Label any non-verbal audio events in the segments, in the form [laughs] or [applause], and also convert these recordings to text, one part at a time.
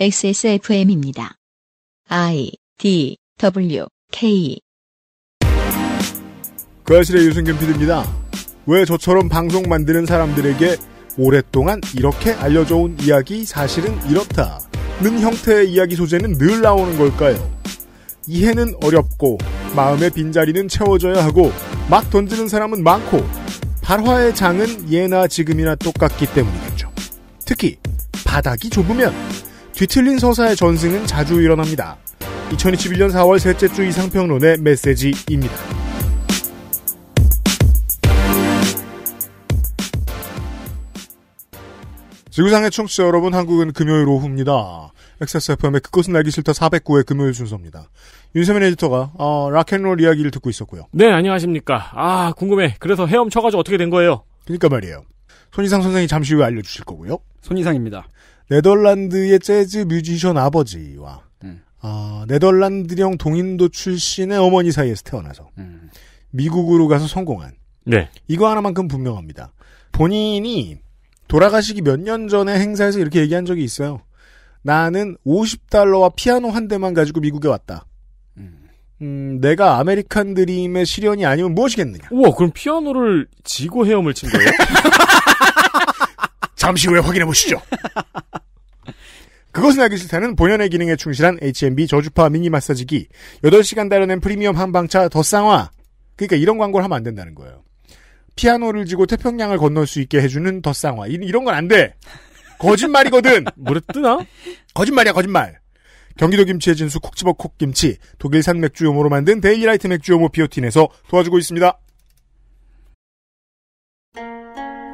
XSFM입니다. I D W K 그 아실의 유승균 PD입니다. 왜 저처럼 방송 만드는 사람들에게 오랫동안 이렇게 알려져온 이야기 사실은 이렇다. 는 형태의 이야기 소재는 늘 나오는 걸까요? 이해는 어렵고 마음의 빈자리는 채워져야 하고 막 던지는 사람은 많고 발화의 장은 예나 지금이나 똑같기 때문이겠죠. 특히 바닥이 좁으면 뒤틀린 서사의 전승은 자주 일어납니다. 2021년 4월 셋째 주 이상평론의 메시지입니다. 지구상의 청취자 여러분, 한국은 금요일 오후입니다. XSFM의 그것은 알기 싫다 409의 금요일 순서입니다. 윤세민 에디터가 어, 락앤롤 이야기를 듣고 있었고요. 네, 안녕하십니까. 아, 궁금해. 그래서 헤엄쳐가지고 어떻게 된 거예요? 그러니까 말이에요. 손희상 선생이 잠시 후에 알려주실 거고요. 손희상입니다. 네덜란드의 재즈 뮤지션 아버지와 음. 어, 네덜란드령 동인도 출신의 어머니 사이에서 태어나서 음. 미국으로 가서 성공한. 네. 이거 하나만큼 분명합니다. 본인이 돌아가시기 몇 년 전에 행사에서 이렇게 얘기한 적이 있어요. 나는 50달러와 피아노 한 대만 가지고 미국에 왔다. 음. 음, 내가 아메리칸 드림의 시련이 아니면 무엇이겠느냐. 우와, 그럼 피아노를 지고 헤엄을 친 거예요? [laughs] 잠시 후에 확인해 보시죠. 그것은 알기 싫다는 본연의 기능에 충실한 HMB 저주파 미니 마사지기 8시간 달아낸 프리미엄 한방차 더 쌍화 그러니까 이런 광고를 하면 안 된다는 거예요. 피아노를 지고 태평양을 건널 수 있게 해주는 더 쌍화 이, 이런 건 안 돼. 거짓말이거든. 물에 [laughs] 뜨나? 거짓말이야 거짓말. 경기도 김치의 진수 콕지버 콕김치 독일산 맥주요모로 만든 데일리라이트 맥주요모 비오틴에서 도와주고 있습니다.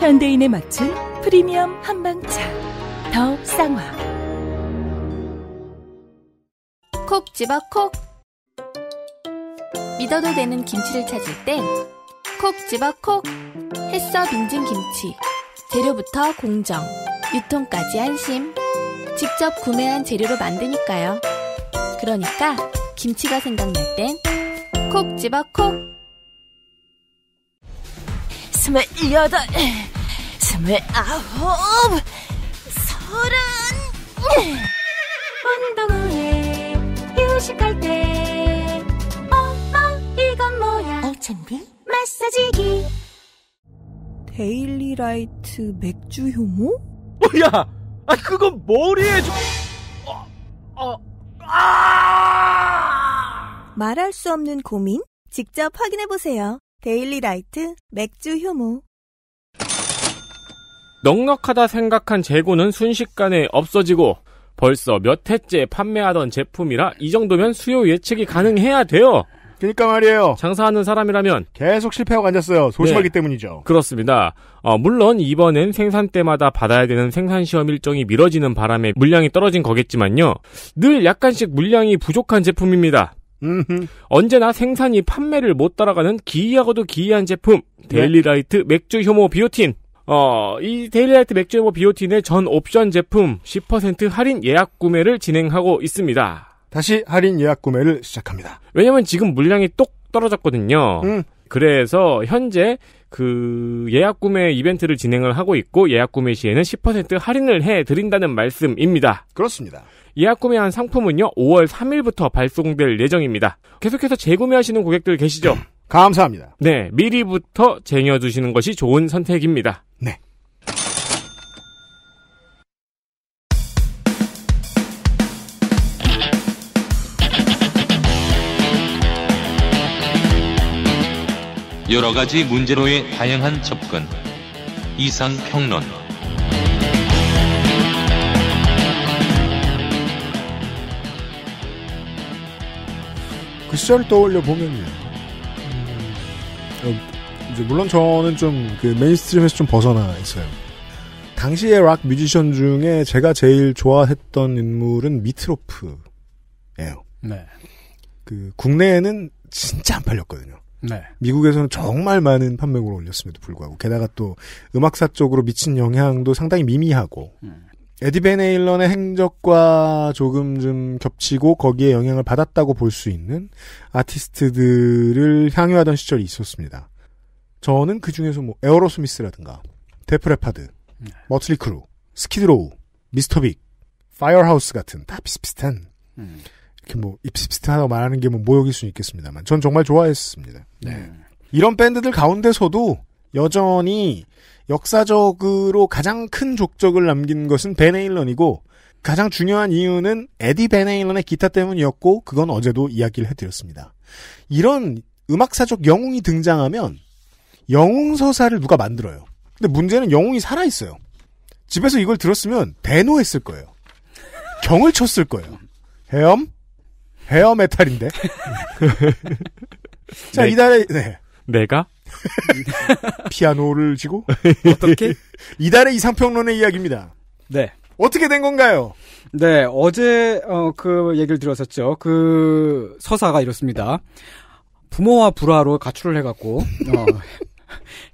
현대인에 맞춘 프리미엄 한방차 더 쌍화 콕 집어 콕 믿어도 되는 김치를 찾을 땐 콕 집어 콕 햇서 빙진 김치 재료부터 공정 유통까지 안심 직접 구매한 재료로 만드니까요 그러니까 김치가 생각날 땐 콕 집어 콕 스물여덟, 스물아홉, 서른. 운동후에 휴식할 때 엄마 이건 뭐야? 알찬비 마사지기. 데일리 라이트 맥주 효모? 뭐야? 아 그건 머리에 좀. 어, 어, 아! 말할 수 없는 고민? 직접 확인해 보세요. 데일리 라이트 맥주 효모 넉넉하다 생각한 재고는 순식간에 없어지고 벌써 몇 해째 판매하던 제품이라 이 정도면 수요 예측이 가능해야 돼요. 그러니까 말이에요. 장사하는 사람이라면 계속 실패하고 앉았어요. 소심하기 네. 때문이죠. 그렇습니다. 어, 물론 이번엔 생산 때마다 받아야 되는 생산 시험 일정이 미뤄지는 바람에 물량이 떨어진 거겠지만요. 늘 약간씩 물량이 부족한 제품입니다. 언제나 생산이 판매를 못 따라가는 기이하고도 기이한 제품 데일리라이트 네. 맥주 효모 비오틴 어, 이 데일리라이트 맥주 효모 비오틴의 전 옵션 제품 10% 할인 예약 구매를 진행하고 있습니다 다시 할인 예약 구매를 시작합니다 왜냐면 지금 물량이 똑 떨어졌거든요 음. 그래서 현재 그 예약 구매 이벤트를 진행을 하고 있고 예약 구매 시에는 10% 할인을 해 드린다는 말씀입니다. 그렇습니다. 예약 구매한 상품은요, 5월 3일부터 발송될 예정입니다. 계속해서 재구매하시는 고객들 계시죠? [clears throat] 감사합니다. 네, 미리부터 쟁여두시는 것이 좋은 선택입니다. 네. 여러 가지 문제로의 다양한 접근. 이상 평론. 그 시절을 떠올려 보면요. 음, 어, 이제 물론 저는 좀 그 메인스트림에서 좀 벗어나 있어요. 당시의 락 뮤지션 중에 제가 제일 좋아했던 인물은 미트로프예요. 네. 그 국내에는 진짜 안 팔렸거든요. 네. 미국에서는 정말 많은 판매고를 올렸음에도 불구하고 게다가 또 음악사 쪽으로 미친 영향도 상당히 미미하고 음. 에디 베네일런의 행적과 조금 좀 겹치고 거기에 영향을 받았다고 볼 수 있는 아티스트들을 향유하던 시절이 있었습니다. 저는 그 중에서 뭐 에어로스미스라든가 데프레파드, 네. 머틀리 크루, 스키드로우, 미스터빅, 파이어하우스 같은 다 비슷비슷한 음. 이렇게 뭐 비슷비슷하다고 말하는 게 뭐 모욕일 수는 있겠습니다만 전 정말 좋아했습니다. 네. 이런 밴드들 가운데서도 여전히 역사적으로 가장 큰 족적을 남긴 것은 베네일런이고 가장 중요한 이유는 에디 베네일런의 기타 때문이었고 그건 어제도 이야기를 해드렸습니다. 이런 음악사적 영웅이 등장하면 영웅 서사를 누가 만들어요. 근데 문제는 영웅이 살아있어요. 집에서 이걸 들었으면 대노했을 거예요. 경을 쳤을 거예요. 헤엄? 헤어 메탈인데. [laughs] 자, 내, 네. 이달에, 네. 내가 [laughs] 피아노를 지고 [laughs] 어떻게 [laughs] 이달의 이상평론의 이야기입니다. 네. 어떻게 된 건가요? 네, 어제 어, 그 얘기를 들었었죠. 그 서사가 이렇습니다. 부모와 불화로 가출을 해갖고 어,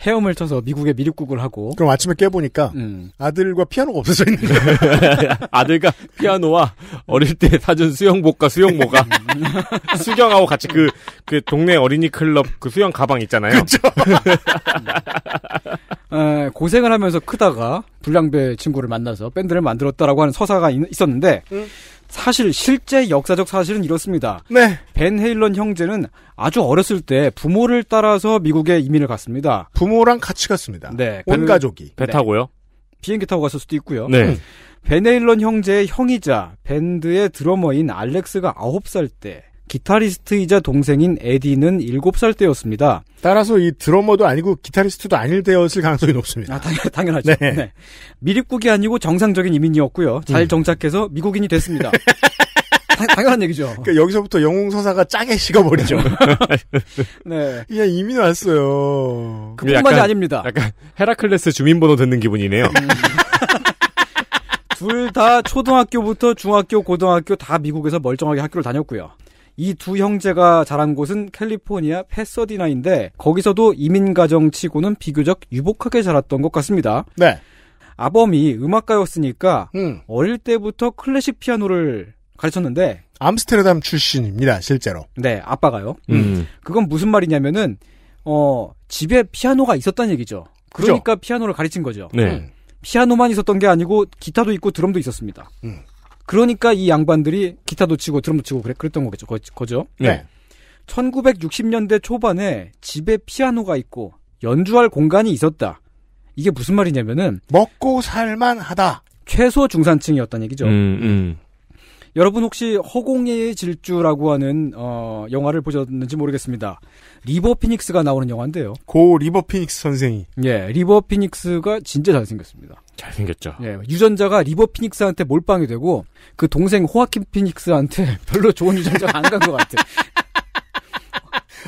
헤엄을 쳐서 미국에 미립국을 하고. 그럼 아침에 깨보니까 음. 아들과 피아노가 없어져 있는 거예요. 아들과 피아노와 어릴 때 사준 수영복과 수영모가 수경하고 같이 그그 동네 어린이 클럽 그 수영 가방 있잖아요. 그쵸. [laughs] 에, 고생을 하면서 크다가 불량배 친구를 만나서 밴드를 만들었다라고 하는 서사가 있, 었는데 응? 음. 사실 실제 역사적 사실은 이렇습니다. 네. 벤 헤일런 형제는 아주 어렸을 때 부모를 따라서 미국에 이민을 갔습니다. 부모랑 같이 갔습니다. 네. 온 벤, 가족이 배 타고요. 네. 비행기 타고 갔을 수도 있고요. 네. 벤 헤일런 형제의 형이자 밴드의 드러머인 알렉스가 9살 때 기타리스트이자 동생인 에디는 7살 때였습니다. 따라서 이 드러머도 아니고 기타리스트도 아닐 때였을 가능성이 높습니다. 아, 당연, 하죠 네. 네. 미립국이 아니고 정상적인 이민이었고요. 잘 음. 정착해서 미국인이 됐습니다. [laughs] 당연한 얘기죠. 그러니까 여기서부터 영웅 서사가 짜게 식어버리죠. [laughs] 네. 야 이민 왔어요. 그뿐만이 아닙니다. 약간 헤라클레스 주민번호 듣는 기분이네요. 음. [laughs] 둘다 초등학교부터 중학교, 고등학교 다 미국에서 멀쩡하게 학교를 다녔고요. 이두 형제가 자란 곳은 캘리포니아 패서디나인데 거기서도 이민 가정 치고는 비교적 유복하게 자랐던 것 같습니다. 네. 아범이 음악가였으니까 음. 어릴 때부터 클래식 피아노를 가르쳤는데 암스테르담 출신입니다 실제로 네 아빠가요 음. 음. 그건 무슨 말이냐면은 어 집에 피아노가 있었다는 얘기죠 그러니까 그죠? 피아노를 가르친 거죠 네. 음. 피아노만 있었던 게 아니고 기타도 있고 드럼도 있었습니다 음. 그러니까 이 양반들이 기타도 치고 드럼도 치고 그래, 그랬던 거겠죠. 거, 죠 네. 1960년대 초반에 집에 피아노가 있고 연주할 공간이 있었다. 이게 무슨 말이냐면은 먹고 살만하다. 최소 중산층이었다는 얘기죠. 음, 음. 여러분 혹시 허공의 질주라고 하는 어, 영화를 보셨는지 모르겠습니다. 리버 피닉스가 나오는 영화인데요. 고 리버 피닉스 선생이. 예, 리버 피닉스가 진짜 잘생겼습니다. 잘생겼죠. 예, 유전자가 리버 피닉스한테 몰빵이 되고 그 동생 호아킨 피닉스한테 [laughs] 별로 좋은 유전자가 안 간 것 같아.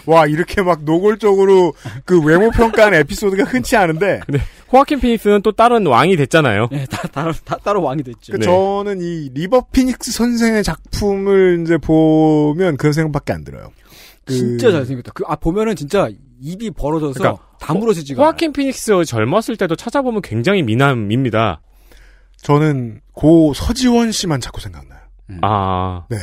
와 이렇게 막 노골적으로 그 외모 평가하는 에피소드가 흔치 않은데. [laughs] 네. 호아킨 피닉스는 또 다른 왕이 됐잖아요. 네, 다, 다, 다 따로 왕이 됐죠. 그, 네. 저는 이 리버 피닉스 선생의 작품을 이제 보면 그런 생각밖에 안 들어요. 그... 진짜 잘생겼다. 그, 아, 보면은 진짜 입이 벌어져서 그러니까, 다물어지지가 호아킨 피닉스 젊었을 때도 찾아보면 굉장히 미남입니다. 저는 고 서지원 씨만 자꾸 생각나요. 음. 아. 네.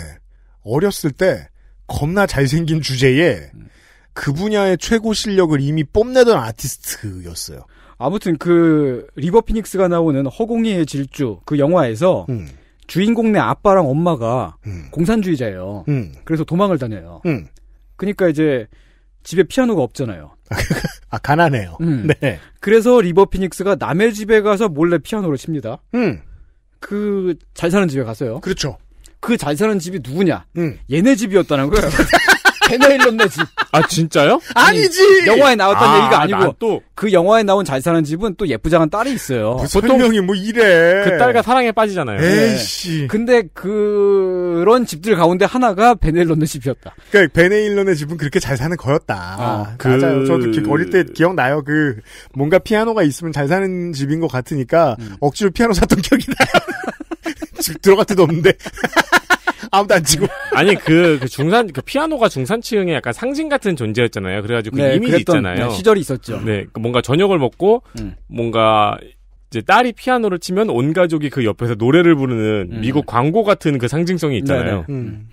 어렸을 때 겁나 잘생긴 주제에 음. 그 분야의 최고 실력을 이미 뽐내던 아티스트였어요. 아무튼 그 리버 피닉스가 나오는 허공의 질주 그 영화에서 음. 주인공네 아빠랑 엄마가 음. 공산주의자예요. 음. 그래서 도망을 다녀요. 음. 그러니까 이제 집에 피아노가 없잖아요. [laughs] 아 가난해요. 음. [laughs] 네. 그래서 리버 피닉스가 남의 집에 가서 몰래 피아노를 칩니다. 음. 그잘 사는 집에 갔어요. 그렇죠. 그 잘 사는 집이 누구냐? 얘네 집이었다는 거예요. [laughs] 개나일론네 집. 아 진짜요? 아니지. 영화에 나왔던 아, 얘기가 아니고 또 그 영화에 나온 잘 사는 집은 또 예쁘장한 딸이 있어요. 보통 형이뭐 이래. 그 딸과 사랑에 빠지잖아요. 에이씨. 네. 근데 그런 집들 가운데 하나가 베네일론네 집이었다. 그러니까 베네일론네 집은 그렇게 잘 사는 거였다. 아, 그... 맞아요. 저도 그 어릴 때 음. 기억나요. 그 뭔가 피아노가 있으면 잘 사는 집인 것 같으니까 음. 억지로 피아노 샀던 기억이 나요. [laughs] 집 들어갈 때도 없는데. [laughs] 아무도 안 치고. [laughs] 아니 그, 그 중산 그 피아노가 중산층의 약간 상징 같은 존재였잖아요. 그래가지고 그 네, 이미지 그랬던, 있잖아요. 네, 시절이 있었죠. 네, 그 뭔가 저녁을 먹고 음. 뭔가 이제 딸이 피아노를 치면 온 가족이 그 옆에서 노래를 부르는 음. 미국 광고 같은 그 상징성이 있잖아요. 네, 네. 음. 음.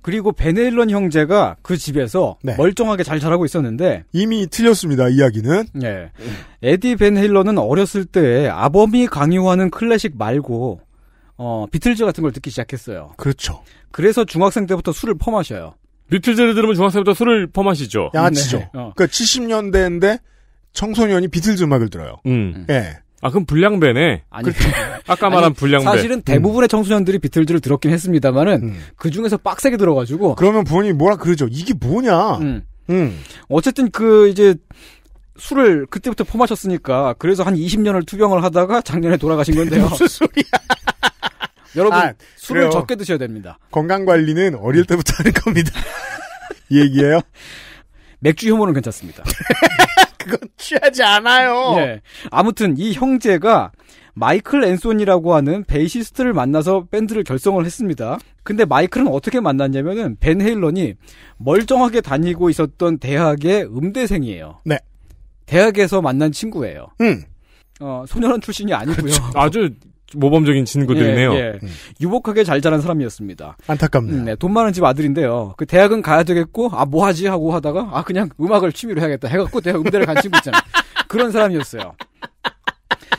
그리고 베네일런 형제가 그 집에서 네. 멀쩡하게 잘 자라고 있었는데 이미 틀렸습니다 이야기는. 네. 에디 베네일런은 어렸을 때 아범이 강요하는 클래식 말고 어, 비틀즈 같은 걸 듣기 시작했어요. 그렇죠. 그래서 중학생 때부터 술을 퍼마셔요. 비틀즈를 들으면 중학생 때부터 술을 퍼마시죠. 양치죠 네. 어. 그러니까 70년대인데 청소년이 비틀즈 음악을 들어요. 음. 예. 아 그럼 불량배네. 아니 그렇죠. [laughs] 아까 말한 아니, 불량배. 사실은 음. 대부분의 청소년들이 비틀즈를 들었긴 했습니다만은 음. 그 중에서 빡세게 들어가지고. 그러면 부모님이 뭐라 그러죠. 이게 뭐냐. 음. 음. 어쨌든 그 이제 술을 그때부터 퍼마셨으니까 그래서 한 20년을 투병을 하다가 작년에 돌아가신 건데요. [laughs] 무슨 소리야. 여러분 아, 술을 그래요. 적게 드셔야 됩니다. 건강 관리는 어릴 때부터 하는 겁니다. 이 얘기예요? 맥주 효모는 괜찮습니다. [laughs] 그건 취하지 않아요. 예. 아무튼 이 형제가 마이클 앤소니라고 하는 베이시스트를 만나서 밴드를 결성을 했습니다. 근데 마이클은 어떻게 만났냐면은 벤 헤일런이 멀쩡하게 다니고 있었던 대학의 음대생이에요. 네. 대학에서 만난 친구예요. 음. 어, 소년원 출신이 아니고요. 그렇죠. 아주 모범적인 친구들이네요. 예, 예. 음. 유복하게 잘 자란 사람이었습니다. 안타깝네요. 음, 네, 돈 많은 집 아들인데요. 그 대학은 가야 되겠고 아 뭐 하지 하고 하다가 아 그냥 음악을 취미로 해야겠다 해갖고 대학 음대를 간 친구 있잖아요. [laughs] 그런 사람이었어요.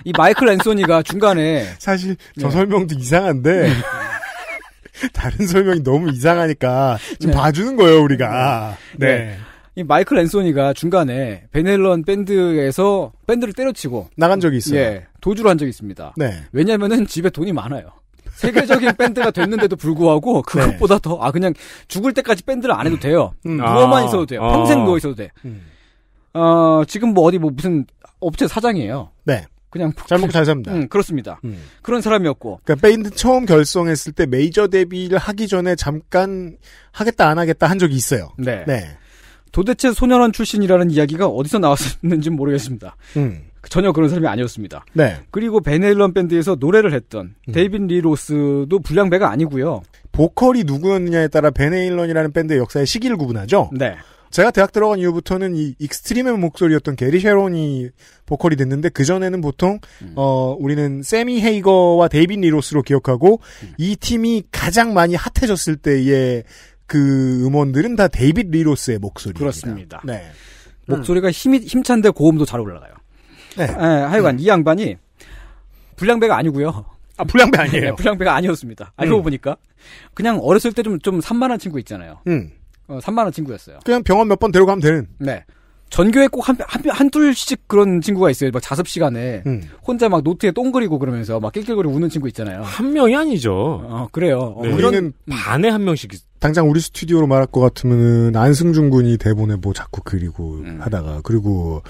이 마이클 앤소니가 중간에 사실 저 네. 설명도 이상한데 네. [laughs] 다른 설명이 너무 이상하니까 좀 네. 봐주는 거예요 우리가. 네. 네. 네. 이 마이클 앤소니가 중간에 베넬런 밴드에서 밴드를 때려치고 나간 적이 있어요. 예, 도주를 한 적이 있습니다. 네. 왜냐면은 집에 돈이 많아요. 세계적인 [laughs] 밴드가 됐는데도 불구하고 그것보다 네. 더아 그냥 죽을 때까지 밴드를 안 해도 돼요. 음. 누워만 아. 있어도 돼요. 어. 평생 아. 누워 있어도 돼. 음. 어, 지금 뭐 어디 뭐 무슨 업체 사장이에요. 네. 그냥 잘 먹고 잘 삽니다. 음, 그렇습니다. 음. 그런 사람이었고. 그러니까 밴드 처음 결성했을 때 메이저 데뷔를 하기 전에 잠깐 하겠다 안 하겠다 한 적이 있어요. 네. 네. 도대체 소년원 출신이라는 이야기가 어디서 나왔는지 모르겠습니다. 음. 전혀 그런 사람이 아니었습니다. 네. 그리고 베네일런 밴드에서 노래를 했던 음. 데이빈 리 로스도 불량배가 아니고요. 보컬이 누구였느냐에 따라 베네일런이라는 밴드의 역사의 시기를 구분하죠. 네. 제가 대학 들어간 이후부터는 이 익스트림의 목소리였던 게리 쉐론이 보컬이 됐는데 그 전에는 보통 음. 어 우리는 세미 헤이거와 데이빈 리로스로 기억하고 음. 이 팀이 가장 많이 핫해졌을 때의 그 음원들은 다 데이빗 리로스의 목소리입니다. 그렇습니다. 네. 음. 목소리가 힘이, 힘찬데 고음도 잘 올라가요. 네. 네 하여간 음. 이 양반이 불량배가 아니고요. 아, 불량배 아니에요? 네, 불량배가 아니었습니다. 음. 알고 음. 보니까. 그냥 어렸을 때 좀, 좀 산만한 친구 있잖아요. 음. 어, 산만한 친구였어요. 그냥 병원 몇 번 데려가면 되는. 네. 전교에 꼭 한, 한, 한둘씩 그런 친구가 있어요. 막 자습 시간에. 음. 혼자 막 노트에 똥 그리고 그러면서 막 낄낄거리고 우는 친구 있잖아요. 한 명이 아니죠. 어, 그래요. 네. 어, 우리는 음. 반에 한 명씩 당장 우리 스튜디오로 말할 것 같으면은 안승준 군이 대본에 뭐 자꾸 그리고 음. 하다가 그리고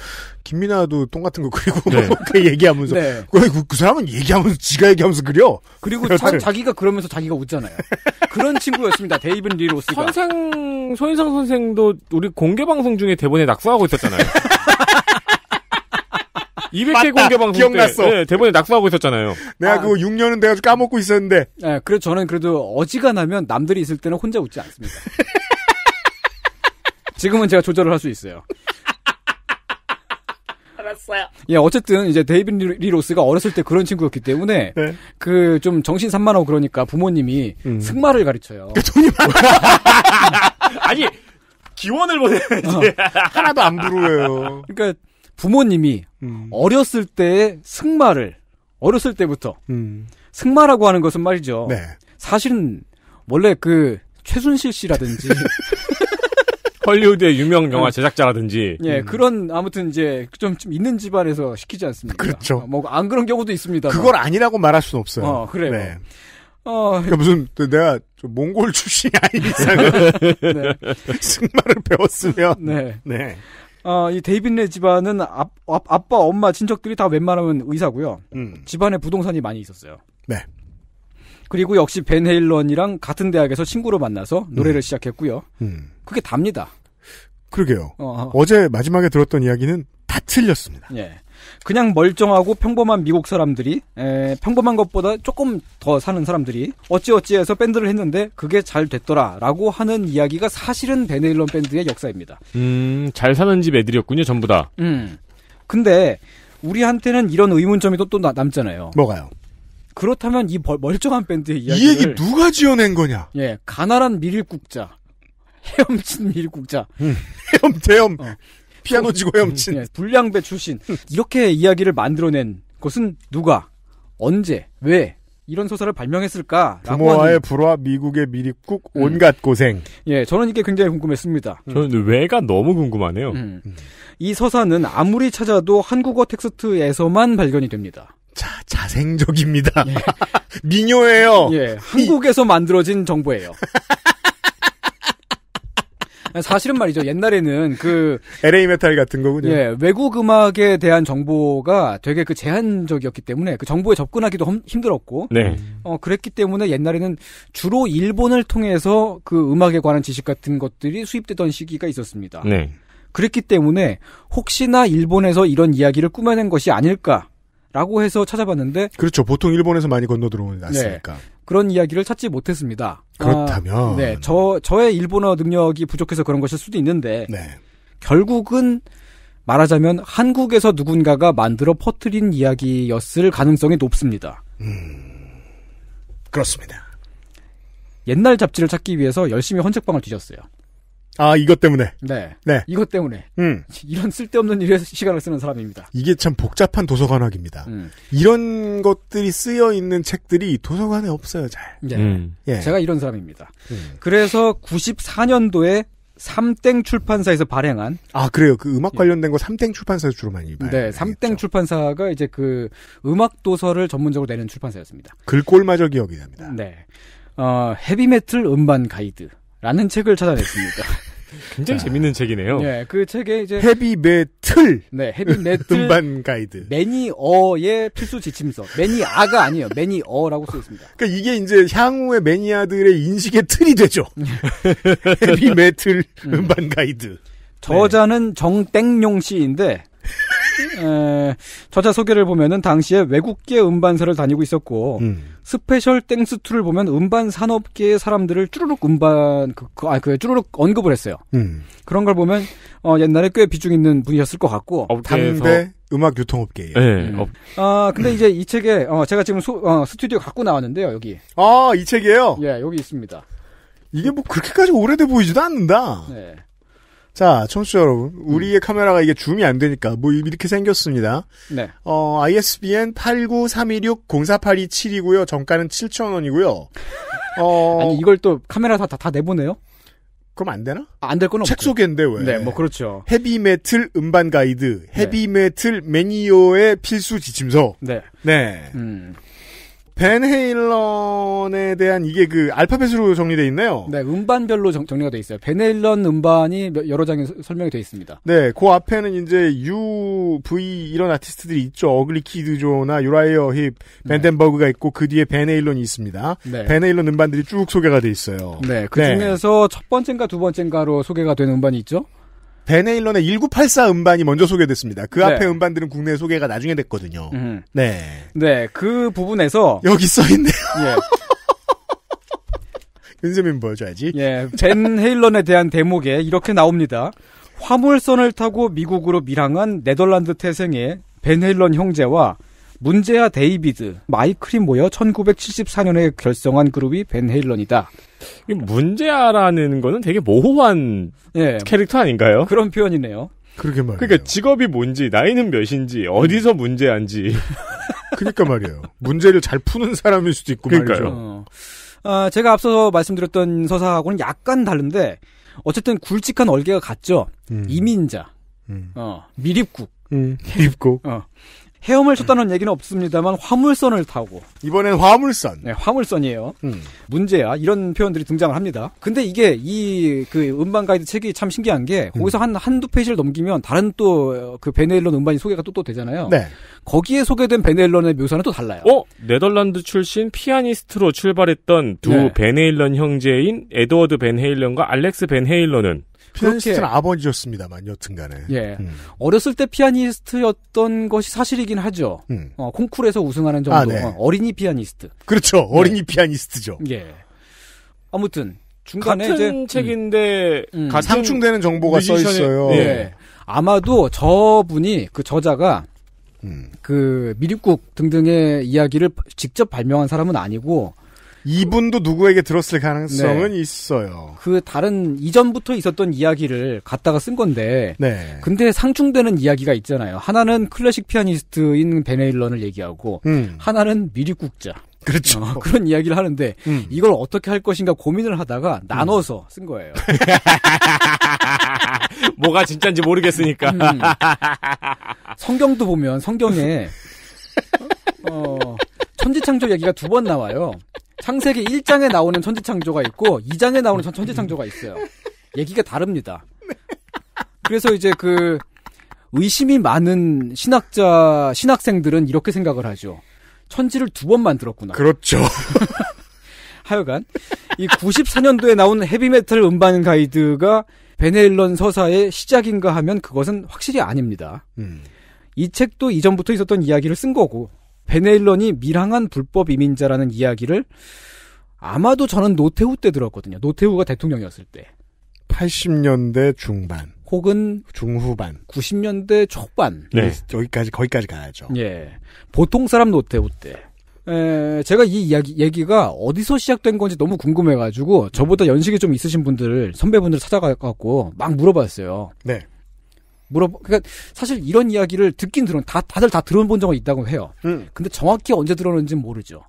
김민아도 똥 같은 거 그리고 네. [laughs] 그 얘기하면서 네. 그, 그 사람은 얘기하면서 지가 얘기하면서 그려 그리고 그렇죠. 자, 자기가 그러면서 자기가 웃잖아요 그런 친구였습니다 데이븐 리로스가 선생 손인상 선생도 우리 공개 방송 중에 대본에 낙서하고 있었잖아요 [laughs] 200회 공개 방송 기억났때 네, 예, 대본에 낙서하고 있었잖아요. 내가 아, 그 6년은 돼가 까먹고 있었는데. 네, 그래서 저는 그래도 어지간하면 남들이 있을 때는 혼자 웃지 않습니다. [laughs] 지금은 제가 조절을 할 수 있어요. 알았어요. 예, 어쨌든 이제 데이빈 리로스가 어렸을 때 그런 친구였기 때문에 네. 그좀 정신 산만하고 그러니까 부모님이 음. 승마를 가르쳐요. 그 돈이 많아. [laughs] 아니 기원을 보내야 어. 하나도 안 부러워요. 그러니까 부모님이 음. 어렸을 때의 승마를 어렸을 때부터 음. 승마라고 하는 것은 말이죠. 네. 사실은 원래 그 최순실 씨라든지 [laughs] 헐리우드의 유명 영화 음. 제작자라든지 예 음. 그런 아무튼 이제 좀, 좀 있는 집안에서 시키지 않습니까? 그렇죠. 뭐안 그런 경우도 있습니다. 그걸 아니라고 말할 수는 없어요. 어, 그래요. 네. 어, 그러니까 무슨 내가 몽골 출신 아닌 이상은 [laughs] 네. [laughs] 승마를 배웠으면 네. 네. 어, 이 데이빈네 집안은 아, 아, 빠 엄마, 친척들이 다 웬만하면 의사고요. 음. 집안에 부동산이 많이 있었어요. 네. 그리고 역시 벤 헤일런이랑 같은 대학에서 친구로 만나서 노래를 음. 시작했고요. 음. 그게 답니다. 그러게요. 어, 어. 제 마지막에 들었던 이야기는 다 틀렸습니다. 예. 그냥 멀쩡하고 평범한 미국 사람들이 에, 평범한 것보다 조금 더 사는 사람들이 어찌어찌해서 밴드를 했는데 그게 잘 됐더라라고 하는 이야기가 사실은 베네일론 밴드의 역사입니다. 음, 잘 사는 집 애들이었군요, 전부 다. 음. 근데 우리한테는 이런 의문점이 또, 또 남잖아요. 뭐가요? 그렇다면 이 멀쩡한 밴드의 이야기를 이 얘기 누가 지어낸 거냐? 예, 가난한 밀국자 헤엄친 밀국자 음, 헤엄 대엄 어. 피아노 지고 헤엄친. 예, 불량배 출신. 이렇게 이야기를 만들어낸 것은 누가, 언제, 왜, 이런 소설을 발명했을까? 부모와의 불화, 미국의 미립국, 음. 온갖 고생. 예, 저는 이게 굉장히 궁금했습니다. 음. 저는 왜가 너무 궁금하네요. 음. 이 서사는 아무리 찾아도 한국어 텍스트에서만 발견이 됩니다. 자, 자생적입니다. 예. [laughs] 미녀예요. 예, 한국에서 이... 만들어진 정보예요. [laughs] 사실은 말이죠. 옛날에는 그 LA 메탈 같은 거군요. 예, 외국 음악에 대한 정보가 되게 그 제한적이었기 때문에 그 정보에 접근하기도 험, 힘들었고, 네. 어 그랬기 때문에 옛날에는 주로 일본을 통해서 그 음악에 관한 지식 같은 것들이 수입되던 시기가 있었습니다. 네. 그랬기 때문에 혹시나 일본에서 이런 이야기를 꾸며낸 것이 아닐까. 라고 해서 찾아봤는데 그렇죠 보통 일본에서 많이 건너 들어오는 났으니까 네. 그런 이야기를 찾지 못했습니다. 그렇다면 아, 네, 저 저의 일본어 능력이 부족해서 그런 것일 수도 있는데 네. 결국은 말하자면 한국에서 누군가가 만들어 퍼뜨린 이야기였을 가능성이 높습니다. 음, 그렇습니다. 옛날 잡지를 찾기 위해서 열심히 헌책방을 뒤졌어요. 아, 이것 때문에. 네. 네. 이것 때문에. 음. 이런 쓸데없는 일에 시간을 쓰는 사람입니다. 이게 참 복잡한 도서관학입니다. 음. 이런 것들이 쓰여 있는 책들이 도서관에 없어요, 잘. 네. 음. 예. 제가 이런 사람입니다. 음. 그래서 94년도에 삼땡 출판사에서 발행한 아 그래요 그 음악 예. 관련된 거 삼땡 출판사에서 주로 많이 발행 네 삼땡 출판사가 이제 그 음악 도서를 전문적으로 내는 출판사였습니다 글꼴마저 기억이 납니다 네 어, 헤비메틀 음반 가이드라는 책을 찾아냈습니다 [laughs] 굉장히 자. 재밌는 책이네요. 네, 그 책에 이제 헤비 메틀. 네, 헤비 메틀 음반 가이드. 매니어의 필수 지침서. 매니아가 아니에요. 매니어라고 쓰여 있습니다. 그러니까 이게 이제 향후의 매니아들의 인식의 틀이 되죠. [laughs] 헤비 메틀 음. 음반 가이드. 저자는 정땡용 씨인데 저자 소개를 보면은 당시에 외국계 음반사를 다니고 있었고 음. 스페셜 땡스2를 보면 음반 산업계의 사람들을 쭈루룩 음반 그, 그, 아, 그 쭈루룩 언급을 했어요. 음. 그런 걸 보면 어, 옛날에 꽤 비중 있는 분이었을것 같고 업계에서. 담배 음악 유통업계에 네. 음. 아 근데 이제 이 책에 어, 제가 지금 소, 어, 스튜디오 갖고 나왔는데요 여기. 아이 책이에요? 예 여기 있습니다. 이게 뭐 그렇게까지 오래돼 보이지도 않는다. 네. 자, 청취자 여러분, 음. 우리의 음. 카메라가 이게 줌이 안 되니까 뭐 이렇게 생겼습니다. 네. 어, ISBN 89316-04827이고요. 정가는 7,000원이고요. [laughs] 어... 아니 이걸 또 카메라 다, 다, 다 내보내요? 그럼 안 되나? 아, 안될 건 없죠. 책 소개인데 왜? 네, 뭐 그렇죠. 헤비 메틀 음반 가이드, 헤비 네. 메틀 매니어의 필수 지침서. 네. 네. 음. 벤 헤일런에 대한 이게 그 알파벳으로 정리돼 있네요. 네, 음반별로 정, 리가돼 있어요. 벤 헤일런 음반이 여러 장에 설명이 돼 있습니다. 네, 그 앞에는 이제 U, V 이런 아티스트들이 있죠. 어글리 키드조나 유라이어 힙, 벤덴버그가 네. 있고 그 뒤에 벤 헤일런이 있습니다. 네. 벤 헤일런 음반들이 쭉 소개가 돼 있어요. 네, 그 네. 중에서 네. 첫 번째인가 두 번째인가로 소개가 되는 음반이 있죠. 베네일론의1984 음반이 먼저 소개됐습니다. 그 앞에 네. 음반들은 국내 소개가 나중에 됐거든요. 음. 네. 네, 그 부분에서 여기 써 있네요. 예. 윤세민 [laughs] 보여줘야지. 예, 벤 헤일런에 대한 대목에 이렇게 나옵니다. 화물선을 타고 미국으로 밀항한 네덜란드 태생의 벤 헤일런 형제와 문제와 데이비드, 마이클이 모여 1974년에 결성한 그룹이 벤 헤일런이다. 문제아라는 거는 되게 모호한 예, 캐릭터 아닌가요? 그런 표현이네요. 그러게 말이에요. 그러니까 직업이 뭔지, 나이는 몇인지, 음. 어디서 문제한지. [laughs] 그러니까 말이에요. 문제를 잘 푸는 사람일 수도 있고 그러니까요. 말이죠. 어. 아, 제가 앞서서 말씀드렸던 서사하고는 약간 다른데 어쨌든 굵직한 얼개가 같죠. 음. 이민자, 음. 어, 미립국, 음. 미립국, 어, 헤엄을 쳤다는 얘기는 없습니다만 화물선을 타고 이번엔 화물선. 네, 화물선이에요. 음. 문제야 이런 표현들이 등장을 합니다. 근데 이게 이 그 음반 가이드 책이 참 신기한 게 음. 거기서 한 한두 페이지를 넘기면 다른 또 그 베네일런 음반이 소개가 또 또 되잖아요. 네. 거기에 소개된 베네일런의 묘사는 또 달라요. 어, 네덜란드 출신 피아니스트로 출발했던 두 네. 베네일런 형제인 에드워드 벤헤일런과 알렉스 벤헤일런은 피아니스트는 아버지였습니다만 여튼간에. 예. 음. 어렸을 때 피아니스트였던 것이 사실이긴 하죠. 음. 어, 콩쿠르에서 우승하는 정도. 아, 네. 어, 린이 피아니스트. 그렇죠. 예. 어린이 네. 피아니스트죠. 예. 아무튼 중간에 같은 이제, 책인데 음. 음. 같은 상충되는 정보가 뮤지션의, 써 있어요. 예. 아마도 저분이 그 저자가 음. 그 미립국 등등의 이야기를 직접 발명한 사람은 아니고 이분도 누구에게 들었을 가능성은 네. 있어요. 그 다른 이전부터 있었던 이야기를 갖다가 쓴 건데, 네. 근데 상충되는 이야기가 있잖아요. 하나는 클래식 피아니스트인 베네일런을 얘기하고, 음. 하나는 미리국자. 그렇죠. 어, 그런 이야기를 하는데 음. 이걸 어떻게 할 것인가 고민을 하다가 음. 나눠서 음. 쓴 거예요. [laughs] 뭐가 진짜인지 모르겠으니까. 음. 성경도 보면 성경에 [laughs] 어, 천지창조 얘기가 두 번 나와요. 창세기 1장에 나오는 천지창조가 있고 2장에 나오는 천지창조가 있어요. 얘기가 다릅니다. 그래서 이제 그 의심이 많은 신학자 신학생들은 이렇게 생각을 하죠. 천지를 두 번 만들었구나. 그렇죠. [laughs] 하여간 이 94년도에 나온 헤비메탈 음반 가이드가 베네일런 서사의 시작인가 하면 그것은 확실히 아닙니다. 음. 이 책도 이전부터 있었던 이야기를 쓴 거고 베네일런이 밀항한 불법 이민자라는 이야기를 아마도 저는 노태우 때 들었거든요. 노태우가 대통령이었을 때. 80년대 중반. 혹은 중후반, 90년대 초반. 네. 네. 여기까지 거기까지 가야죠. 예. 보통 사람 노태우 때. 에, 제가 이 이야기 얘기가 어디서 시작된 건지 너무 궁금해 가지고 저보다 연식이 좀 있으신 분들을 선배분들 찾아가 갖고 막 물어봤어요. 네. 물어보, 그러니까 사실 이런 이야기를 듣긴 들은, 다, 다들 다 들어본 적은 있다고 해요. 음. 근데 정확히 언제 들었는지는 모르죠.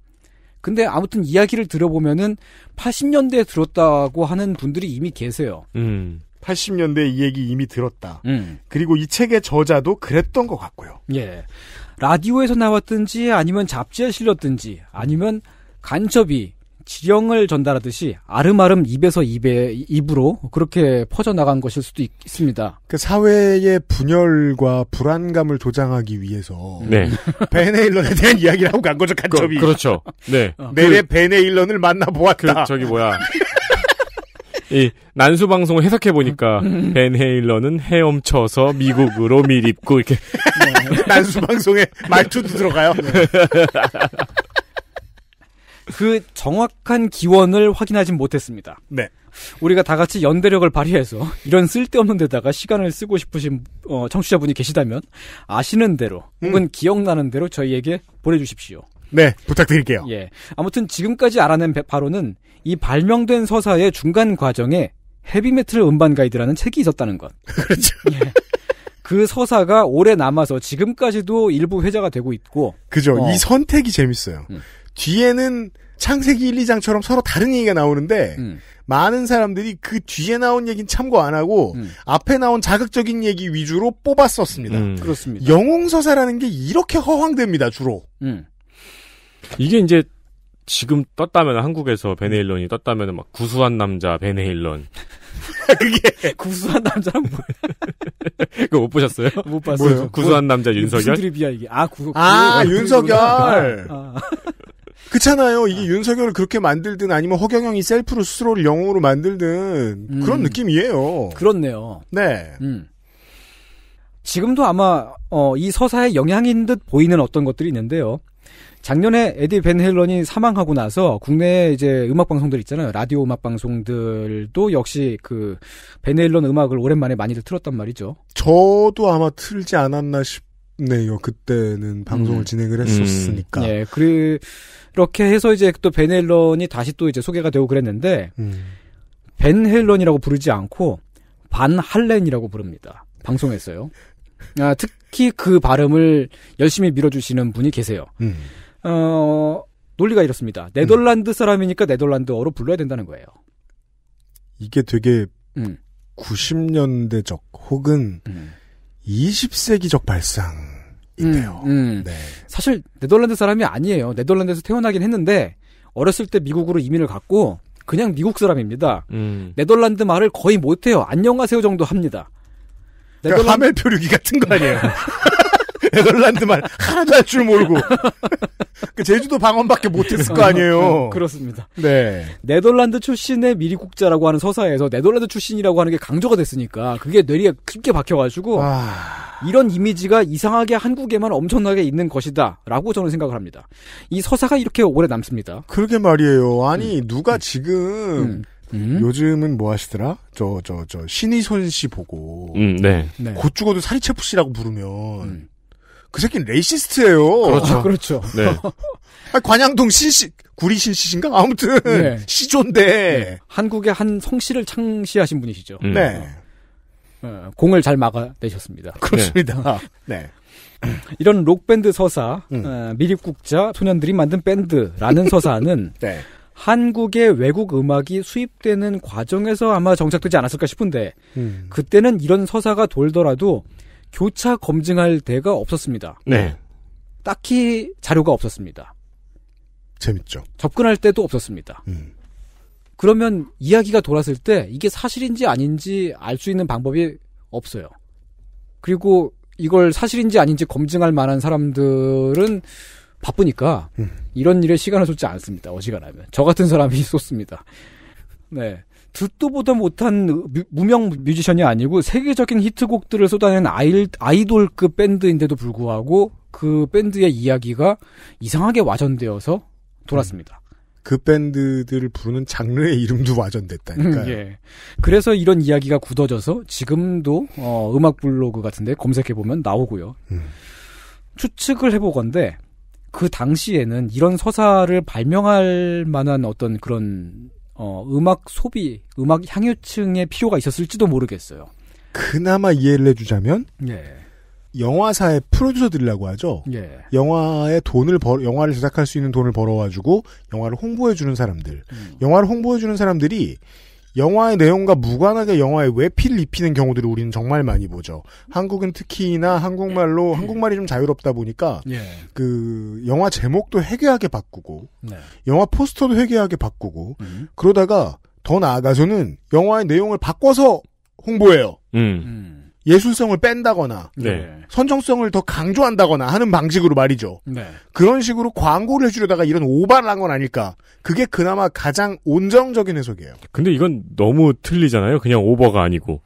근데 아무튼 이야기를 들어보면은 80년대에 들었다고 하는 분들이 이미 계세요. 음. 80년대 이 얘기 이미 들었다. 음. 그리고 이 책의 저자도 그랬던 것 같고요. 예. 라디오에서 나왔든지 아니면 잡지에 실렸든지 아니면 간첩이 지령을 전달하듯이 아름아름 입에서 입에 입으로 그렇게 퍼져나간 것일 수도 있, 습니다그 사회의 분열과 불안감을 조장하기 위해서 네. 베네일런에 대한 이야기를 하고 간 거죠 간첩이. 그, 렇죠 네. 내내 어. 그, 베네일런을 만나 보았다. 그, 저기 뭐야. 이 난수 방송을 해석해 보니까 벤헤일러는 헤엄쳐서 미국으로 밀입고 이렇게 [laughs] 난수 방송에 말투도 들어가요. [laughs] 그 정확한 기원을 확인하진 못했습니다. 네. 우리가 다 같이 연대력을 발휘해서 이런 쓸데없는 데다가 시간을 쓰고 싶으신 어, 청취자분이 계시다면 아시는 대로 혹은 음. 기억나는 대로 저희에게 보내주십시오. 네, 부탁드릴게요. 예. 아무튼 지금까지 알아낸 바로는 이 발명된 서사의 중간 과정에 헤비메탈 음반 가이드라는 책이 있었다는 것. [laughs] 그렇죠. 예. 그 서사가 오래 남아서 지금까지도 일부 회자가 되고 있고. 그죠. 어. 이 선택이 재밌어요. 음. 뒤에는 창세기 1, 2장처럼 서로 다른 얘기가 나오는데 음. 많은 사람들이 그 뒤에 나온 얘기는 참고 안 하고 음. 앞에 나온 자극적인 얘기 위주로 뽑았었습니다. 음. 그렇습니다. 영웅서사라는 게 이렇게 허황됩니다, 주로. 이게 이제 지금 떴다면 한국에서 베네일런이 떴다면 막 구수한 남자 베네일런. 그게 구수한 남자랑 뭐야? 그거 못 보셨어요? 못 봤어요. 구수한 남자 윤석열. 무슨 드립이야 이게? 아, 구, 구, 아, 아 윤석열. 아. 그렇잖아요. 이게 어. 윤석열을 그렇게 만들든 아니면 허경영이 셀프로 스스로를 영웅으로 만들든 음. 그런 느낌이에요. 그렇네요. 네. 음. 지금도 아마 어, 이 서사에 영향인 듯 보이는 어떤 것들이 있는데요. 작년에 에디 벤 헬런이 사망하고 나서 국내 이제 음악 방송들 있잖아요. 라디오 음악 방송들도 역시 그벤 헬런 음악을 오랜만에 많이들 틀었단 말이죠. 저도 아마 틀지 않았나 싶 네요. 그때는 방송을 음. 진행을 했었으니까. 음. 예. 그렇게 해서 이제 또 벤헬런이 다시 또 이제 소개가 되고 그랬는데 음. 벤헬런이라고 부르지 않고 반 할렌이라고 부릅니다. 방송에서요. 아, 특히 그 발음을 열심히 밀어주시는 분이 계세요. 음. 어, 논리가 이렇습니다. 네덜란드 사람이니까 네덜란드어로 불러야 된다는 거예요. 이게 되게 90년대적 음. 혹은 20세기적 음. 발상. 있대요. 음, 음. 네. 사실 네덜란드 사람이 아니에요. 네덜란드에서 태어나긴 했는데 어렸을 때 미국으로 이민을 갔고 그냥 미국 사람입니다. 음. 네덜란드 말을 거의 못해요. 안녕하세요 정도 합니다. 그러니까 네덜란드... 하멜 표류기 같은 거 아니에요? [laughs] 네덜란드 [laughs] 말 하나도 할 줄 모르고 [laughs] 그 제주도 방언밖에 못했을 거 아니에요. 어, 그렇습니다. 네. 네덜란드 출신의 미리국자라고 하는 서사에서 네덜란드 출신이라고 하는 게 강조가 됐으니까 그게 뇌리에 깊게 박혀가지고 아... 이런 이미지가 이상하게 한국에만 엄청나게 있는 것이다라고 저는 생각을 합니다. 이 서사가 이렇게 오래 남습니다. 그러게 말이에요. 아니 음. 누가 음. 지금 음. 음? 요즘은 뭐 하시더라? 저, 저, 저, 신희손씨 보고. 음, 네. 네. 곧 죽어도 사리체프 씨라고 부르면. 음. 그 새끼는 레이시스트예요. 그렇죠. 아, 그렇죠. 네. [laughs] 아, 관양동 신씨 구리 신씨신가? 아무튼 네. [laughs] 시조인데 네. 한국의 한 성씨를 창시하신 분이시죠. 음. 네. 네. 어, 공을 잘 막아내셨습니다. 네. 그렇습니다. [laughs] 네. 네. 이런 록밴드 서사, 음. 어, 미립국자 소년들이 만든 밴드라는 서사는 네. 한국의 외국 음악이 수입되는 과정에서 아마 정착되지 않았을까 싶은데 음. 그때는 이런 서사가 돌더라도 교차 검증할 데가 없었습니다. 네. 딱히 자료가 없었습니다. 재밌죠. 접근할 때도 없었습니다. 음. 그러면 이야기가 돌았을 때 이게 사실인지 아닌지 알 수 있는 방법이 없어요. 그리고 이걸 사실인지 아닌지 검증할 만한 사람들은 바쁘니까 음. 이런 일에 시간을 쏟지 않습니다. 어지간하면 저 같은 사람이 [laughs] 쏟습니다. 네. 듣도 보도 못한 무명 뮤지션이 아니고 세계적인 히트곡들을 쏟아낸 아일, 아이돌급 밴드인데도 불구하고 그 밴드의 이야기가 이상하게 와전되어서 돌았습니다. 음. 그 밴드들을 부르는 장르의 이름도 와전됐다니까요. 음, 예. 그래서 이런 이야기가 굳어져서 지금도 어, 음악 블로그 같은데 검색해 보면 나오고요. 음. 추측을 해보건데 그 당시에는 이런 서사를 발명할 만한 어떤 그런 어, 음악 소비, 음악 향유층의 필요가 있었을지도 모르겠어요. 그나마 이해를 해주자면, 예. 영화사의 프로듀서들이라고 하죠. 예. 영화에 돈을 벌, 영화를 제작할 수 있는 돈을 벌어가지고 영화를 홍보해주는 사람들, 음. 영화를 홍보해주는 사람들이 영화의 내용과 무관하게 영화에 외피를 입히는 경우들을 우리는 정말 많이 보죠. 한국은 특히나 한국말로 예. 한국말이 좀 자유롭다 보니까 예. 그 영화 제목도 해괴하게 바꾸고 네. 영화 포스터도 해괴하게 바꾸고 음. 그러다가 더 나아가서는 영화의 내용을 바꿔서 홍보해요. 음. 음. 예술성을 뺀다거나 네. 선정성을 더 강조한다거나 하는 방식으로 말이죠. 네. 그런 식으로 광고를 해주려다가 이런 오바를 한 건 아닐까. 그게 그나마 가장 온정적인 해석이에요. 근데 이건 너무 틀리잖아요. 그냥 오버가 아니고.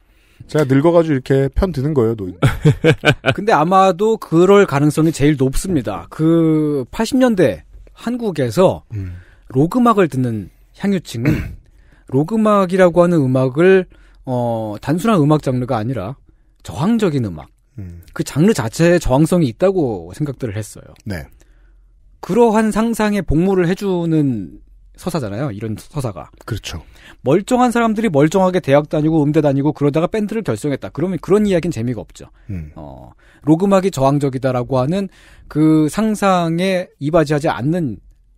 제가 늙어가지고 이렇게 편 드는 거예요, 노인. [laughs] 근데 아마도 그럴 가능성이 제일 높습니다. 그 80년대 한국에서 음. 로그막을 듣는 향유층은 [clears throat] 로그막이라고 하는 음악을 어 단순한 음악 장르가 아니라 저항적인 음악 음. 그 장르 자체에 저항성이 있다고 생각들을 했어요. 네. 그러한 상상에 복무를 해주는 서사잖아요. 이런 서사가. 그렇죠. 멀쩡한 사람들이 멀쩡하게 대학 다니고 음대 다니고 그러다가 밴드를 결성했다. 그러면 그런 이야기는 재미가 없죠. 음. 어, 로그막이 저항적이다라고 하는 그 상상에 이바지하지 않는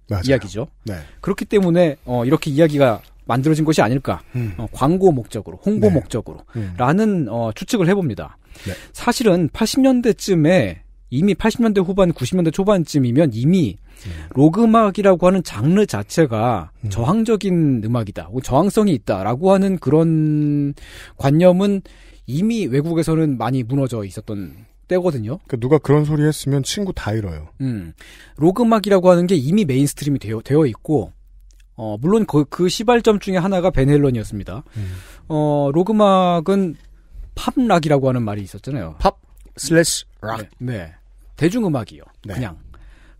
맞아요. 이야기죠. 네. 그렇기 때문에 어, 이렇게 이야기가 만들어진 것이 아닐까. 음. 어, 광고 목적으로, 홍보 네. 목적으로. 음. 라는 어, 추측을 해봅니다. 네. 사실은 80년대쯤에 이미 80년대 후반, 90년대 초반쯤이면 이미 음. 로그음악이라고 하는 장르 자체가 음. 저항적인 음악이다, 저항성이 있다라고 하는 그런 관념은 이미 외국에서는 많이 무너져 있었던 때거든요. 그러니까 누가 그런 소리 했으면 친구 다 잃어요. 음, 로그음악이라고 하는 게 이미 메인스트림이 되어, 되어 있고 어, 물론 그, 그 시발점 중에 하나가 베넬론이었습니다. 음. 어, 로그막은 팝락이라고 하는 말이 있었잖아요. 팝 슬래시 락. 네. 네. 대중음악이요. 네. 그냥.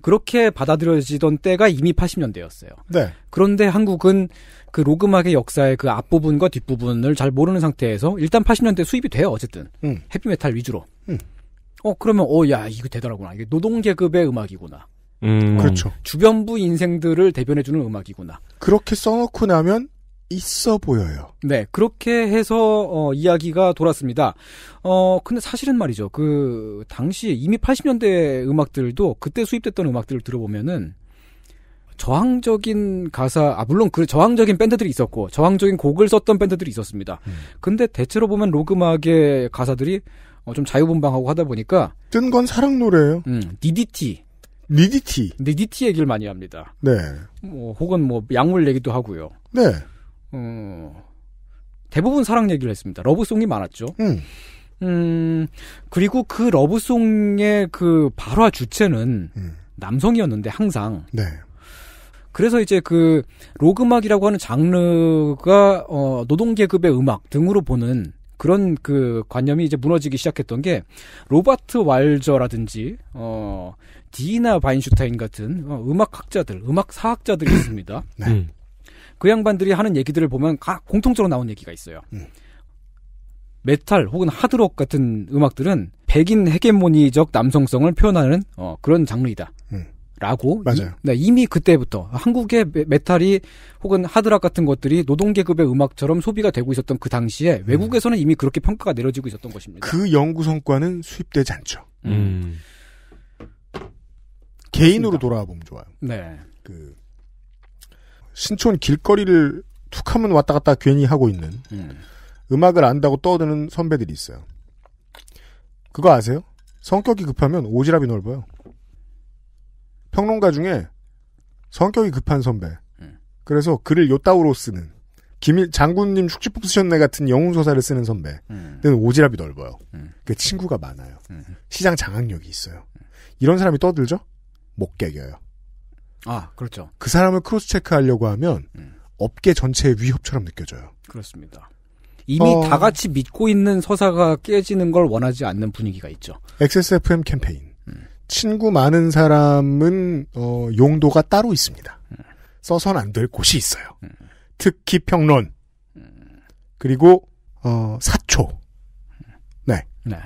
그렇게 받아들여지던 때가 이미 80년대였어요. 네. 그런데 한국은 그 로그막의 역사의 그 앞부분과 뒷부분을 잘 모르는 상태에서 일단 80년대 수입이 돼요. 어쨌든 음. 해피메탈 위주로. 음. 어 그러면 어야 이거 되더라구나. 이게 노동계급의 음악이구나. 음. 그렇죠. 주변부 인생들을 대변해주는 음악이구나. 그렇게 써놓고 나면 있어 보여요. 네, 그렇게 해서 어, 이야기가 돌았습니다. 어, 근데 사실은 말이죠. 그 당시 이미 80년대 음악들도 그때 수입됐던 음악들을 들어보면은 저항적인 가사, 아 물론 그 저항적인 밴드들이 있었고 저항적인 곡을 썼던 밴드들이 있었습니다. 음. 근데 대체로 보면 로그막의 가사들이 어, 좀 자유분방하고 하다 보니까 뜬 건 사랑 노래예요. 음, DDT, 니디티. 니디티 얘기를 많이 합니다. 네. 뭐, 혹은 뭐, 약물 얘기도 하고요. 네. 어, 대부분 사랑 얘기를 했습니다. 러브송이 많았죠. 음. 음, 그리고 그 러브송의 그 발화 주체는 음. 남성이었는데, 항상. 네. 그래서 이제 그 로그막이라고 하는 장르가 어 노동 계급의 음악 등으로 보는 그런 그 관념이 이제 무너지기 시작했던 게로바트 왈저라든지 어 디나 바인슈타인 같은 어, 음악학자들, 음악 사학자들이 [laughs] 있습니다. 네. 음. 그 양반들이 하는 얘기들을 보면 가, 공통적으로 나온 얘기가 있어요. 음. 메탈 혹은 하드록 같은 음악들은 백인 헤게모니적 남성성을 표현하는 어, 그런 장르이다. 음. 라고 맞아요. 네, 이미 그때부터 한국의 메탈이 혹은 하드락 같은 것들이 노동 계급의 음악처럼 소비가 되고 있었던 그 당시에 음. 외국에서는 이미 그렇게 평가가 내려지고 있었던 것입니다. 그 연구 성과는 수입되지 않죠. 음. 음. 개인으로 돌아와 보면 좋아요. 네. 그 신촌 길거리를 툭 하면 왔다 갔다 괜히 하고 있는 음. 음악을 안다고 떠드는 선배들이 있어요. 그거 아세요? 성격이 급하면 오지랖이 넓어요. 평론가 중에 성격이 급한 선배. 예. 그래서 글을 요따우로 쓰는 김일 장군님 축지법 쓰셨네 같은 영웅 소사를 쓰는 선배는 예. 음. 오지랖이 넓어요. 음. 그 친구가 많아요. 시장 장악력이 있어요. 이런 사람이 떠들죠? 못 개겨요. 아 그렇죠. 그 사람을 크로스 체크하려고 하면 업계 전체의 위협처럼 느껴져요. 그렇습니다. 이미 어... 다 같이 믿고 있는 서사가 깨지는 걸 원하지 않는 분위기가 있죠. XSFM 캠페인. 친구 많은 사람은 어, 용도가 따로 있습니다. 음. 써선 안 될 곳이 있어요. 음. 특히 평론 그리고 어, 사초. 음. 네. 네.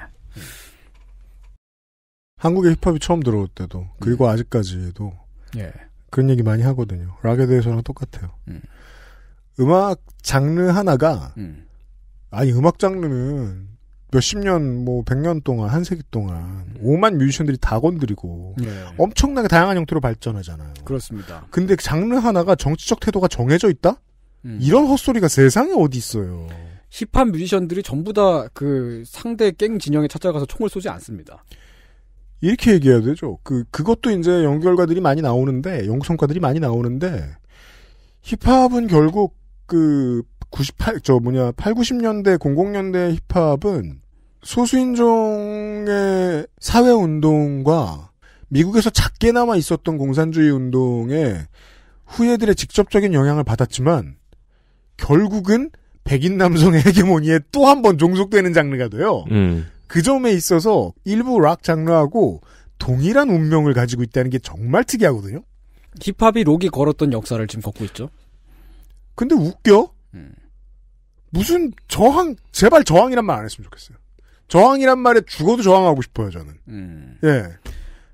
한국의 힙합이 처음 들어올 때도 그리고 아직까지도 예. 그런 얘기 많이 하거든요. 락에 대해서랑 똑같아요. 음. 악 장르 하나가 음. 아니 음악 장르는 몇십 년, 뭐, 백 년 동안, 한 세기 동안, 오만 뮤지션들이 다 건드리고, 네. 엄청나게 다양한 형태로 발전하잖아요. 그렇습니다. 근데 장르 하나가 정치적 태도가 정해져 있다? 음. 이런 헛소리가 세상에 어디 있어요. 힙합 뮤지션들이 전부 다 그 상대 깽 진영에 찾아가서 총을 쏘지 않습니다. 이렇게 얘기해야 되죠. 그, 그것도 이제 연구결과들이 많이 나오는데, 연구성과들이 많이 나오는데, 힙합은 결국 그 98, 저 뭐냐, 8, 0 90년대, 00년대 힙합은 소수인종의 사회운동과 미국에서 작게 남아 있었던 공산주의 운동에 후예들의 직접적인 영향을 받았지만 결국은 백인 남성의 헤게모니에 또 한 번 종속되는 장르가 돼요. 음. 그 점에 있어서 일부 락 장르하고 동일한 운명을 가지고 있다는 게 정말 특이하거든요. 힙합이 록이 걸었던 역사를 지금 걷고 있죠. 근데 웃겨. 무슨 저항 제발 저항이란 말 안 했으면 좋겠어요. 저항이란 말에 죽어도 저항하고 싶어요 저는. 음. 예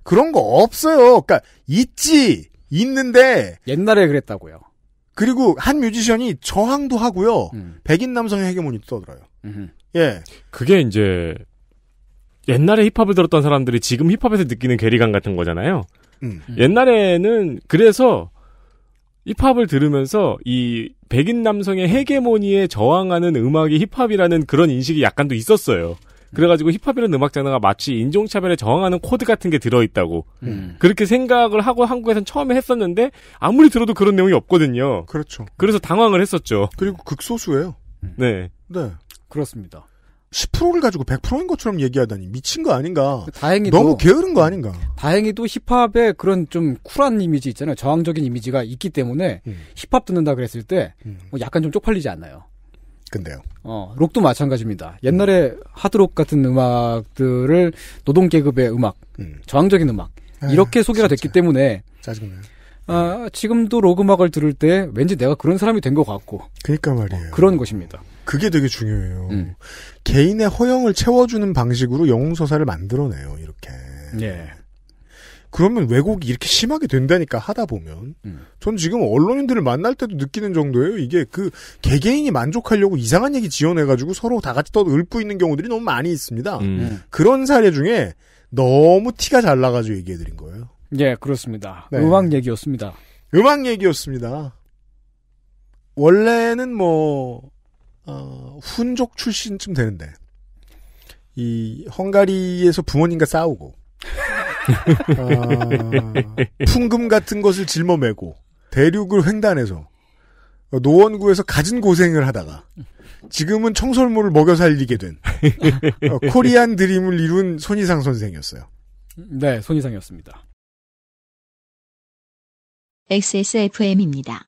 그런 거 없어요. 그러니까 있지 있는데 옛날에 그랬다고요. 그리고 한 뮤지션이 저항도 하고요. 음. 백인 남성의 해괴문이 떠들어요. 음흠. 예. 그게 이제 옛날에 힙합을 들었던 사람들이 지금 힙합에서 느끼는 괴리감 같은 거잖아요. 음. 음. 옛날에는 그래서 힙합을 들으면서 이 백인 남성의 헤게모니에 저항하는 음악이 힙합이라는 그런 인식이 약간 도 있었어요. 그래가지고 힙합이라는 음악 장르가 마치 인종차별에 저항하는 코드 같은 게 들어있다고 음. 그렇게 생각을 하고 한국에선 처음에 했었는데 아무리 들어도 그런 내용이 없거든요. 그렇죠. 그래서 당황을 했었죠. 그리고 극소수예요. 네. 네. 그렇습니다. 10%를 가지고 100%인 것처럼 얘기하다니 미친 거 아닌가? 다행히도 너무 게으른 거 아닌가? 다행히도 힙합에 그런 좀 쿨한 이미지 있잖아요. 저항적인 이미지가 있기 때문에 음. 힙합 듣는다 그랬을 때 음. 뭐 약간 좀 쪽팔리지 않나요? 근데요. 어, 록도 마찬가지입니다. 옛날에 음. 하드록 같은 음악들을 노동 계급의 음악, 음. 저항적인 음악 아, 이렇게 에이, 소개가 진짜. 됐기 때문에 짜증나요. 아, 지금도 록 음악을 들을 때 왠지 내가 그런 사람이 된 것 같고. 그러니까 말이에요. 어, 그런 것입니다. 그게 되게 중요해요. 음. 개인의 허영을 채워주는 방식으로 영웅서사를 만들어내요, 이렇게. 예. 그러면 왜곡이 이렇게 심하게 된다니까 하다 보면 음. 전 지금 언론인들을 만날 때도 느끼는 정도예요 이게 그 개개인이 만족하려고 이상한 얘기 지어내가지고 서로 다 같이 떠들고 있는 경우들이 너무 많이 있습니다 음. 네. 그런 사례 중에 너무 티가 잘 나가지고 얘기해드린 거예요 예 그렇습니다 네. 음악 얘기였습니다 음악 얘기였습니다 원래는 뭐 어, 훈족 출신쯤 되는데 이 헝가리에서 부모님과 싸우고 아, [laughs] 풍금 같은 것을 짊어매고 대륙을 횡단해서 노원구에서 가진 고생을 하다가 지금은 청설모를 먹여 살리게 된 어, 코리안 드림을 이룬 손희상 선생이었어요. 네, 손희상이었습니다. XSFM입니다.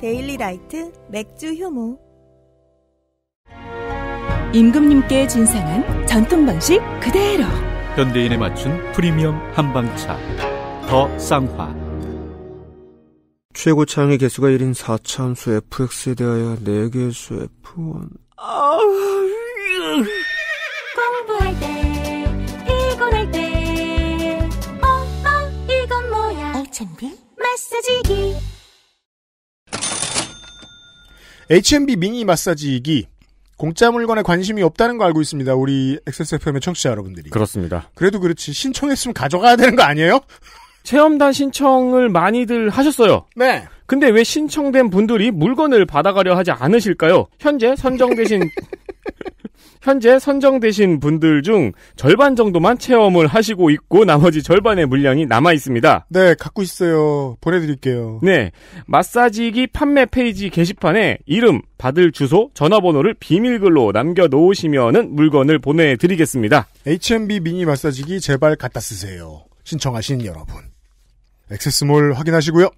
데일리 라이트 맥주 효모 임금님께 진상한 전통 방식 그대로 현대인에 맞춘 프리미엄 한방차 더 쌍화 최고 차량의 개수가 1인 4차함수 FX에 대하여 4개수 F1 공부할 때 피곤할 때 엄마 이건 뭐야 알찬비 마사지기 H&B m 미니 마사지기 공짜 물건에 관심이 없다는 거 알고 있습니다. 우리 XSFM의 청취자 여러분들이. 그렇습니다. 그래도 그렇지 신청했으면 가져가야 되는 거 아니에요? 체험단 신청을 많이들 하셨어요. 네. 근데 왜 신청된 분들이 물건을 받아가려 하지 않으실까요? 현재 선정되신 [laughs] 현재 선정되신 분들 중 절반 정도만 체험을 하시고 있고 나머지 절반의 물량이 남아 있습니다. 네, 갖고 있어요. 보내드릴게요. 네, 마사지기 판매 페이지 게시판에 이름, 받을 주소, 전화번호를 비밀글로 남겨놓으시면 물건을 보내드리겠습니다. HMB 미니 마사지기 제발 갖다 쓰세요. 신청하신 여러분. 액세스몰 확인하시고요.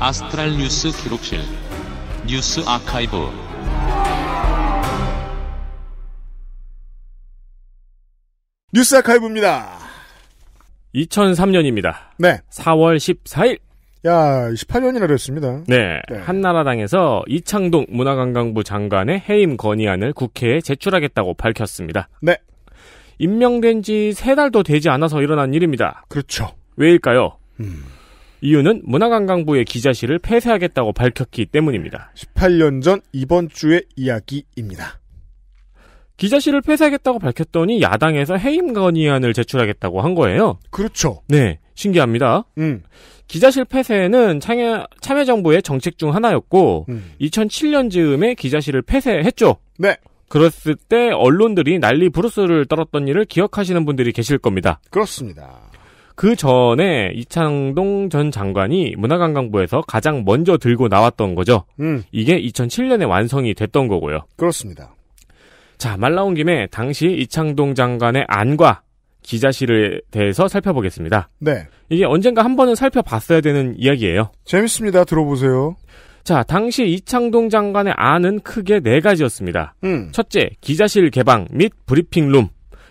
아스트랄 뉴스 기록실 뉴스 아카이브 뉴스 아카이브입니다. 2003년입니다. 네. 4월 14일. 야, 1 8년이라그랬습니다 네, 네. 한나라당에서 이창동 문화관광부 장관의 해임 건의안을 국회에 제출하겠다고 밝혔습니다. 네. 임명된 지 세 달도 되지 않아서 일어난 일입니다. 그렇죠. 왜일까요? 음. 이유는 문화관광부의 기자실을 폐쇄하겠다고 밝혔기 때문입니다. 18년 전 이번 주의 이야기입니다. 기자실을 폐쇄하겠다고 밝혔더니 야당에서 해임 건의안을 제출하겠다고 한 거예요. 그렇죠. 네, 신기합니다. 음. 기자실 폐쇄는 참여, 참여정부의 정책 중 하나였고 음. 2007년 즈음에 기자실을 폐쇄했죠. 네. 그랬을 때 언론들이 난리 부르스를 떨었던 일을 기억하시는 분들이 계실 겁니다. 그렇습니다. 그 전에 이창동 전 장관이 문화관광부에서 가장 먼저 들고 나왔던 거죠. 음. 이게 2007년에 완성이 됐던 거고요. 그렇습니다. 자, 말 나온 김에 당시 이창동 장관의 안과 기자실에 대해서 살펴보겠습니다. 네. 이게 언젠가 한 번은 살펴봤어야 되는 이야기예요. 재밌습니다. 들어보세요. 자, 당시 이창동 장관의 안은 크게 네 가지였습니다. 음. 첫째, 기자실 개방 및 브리핑룸.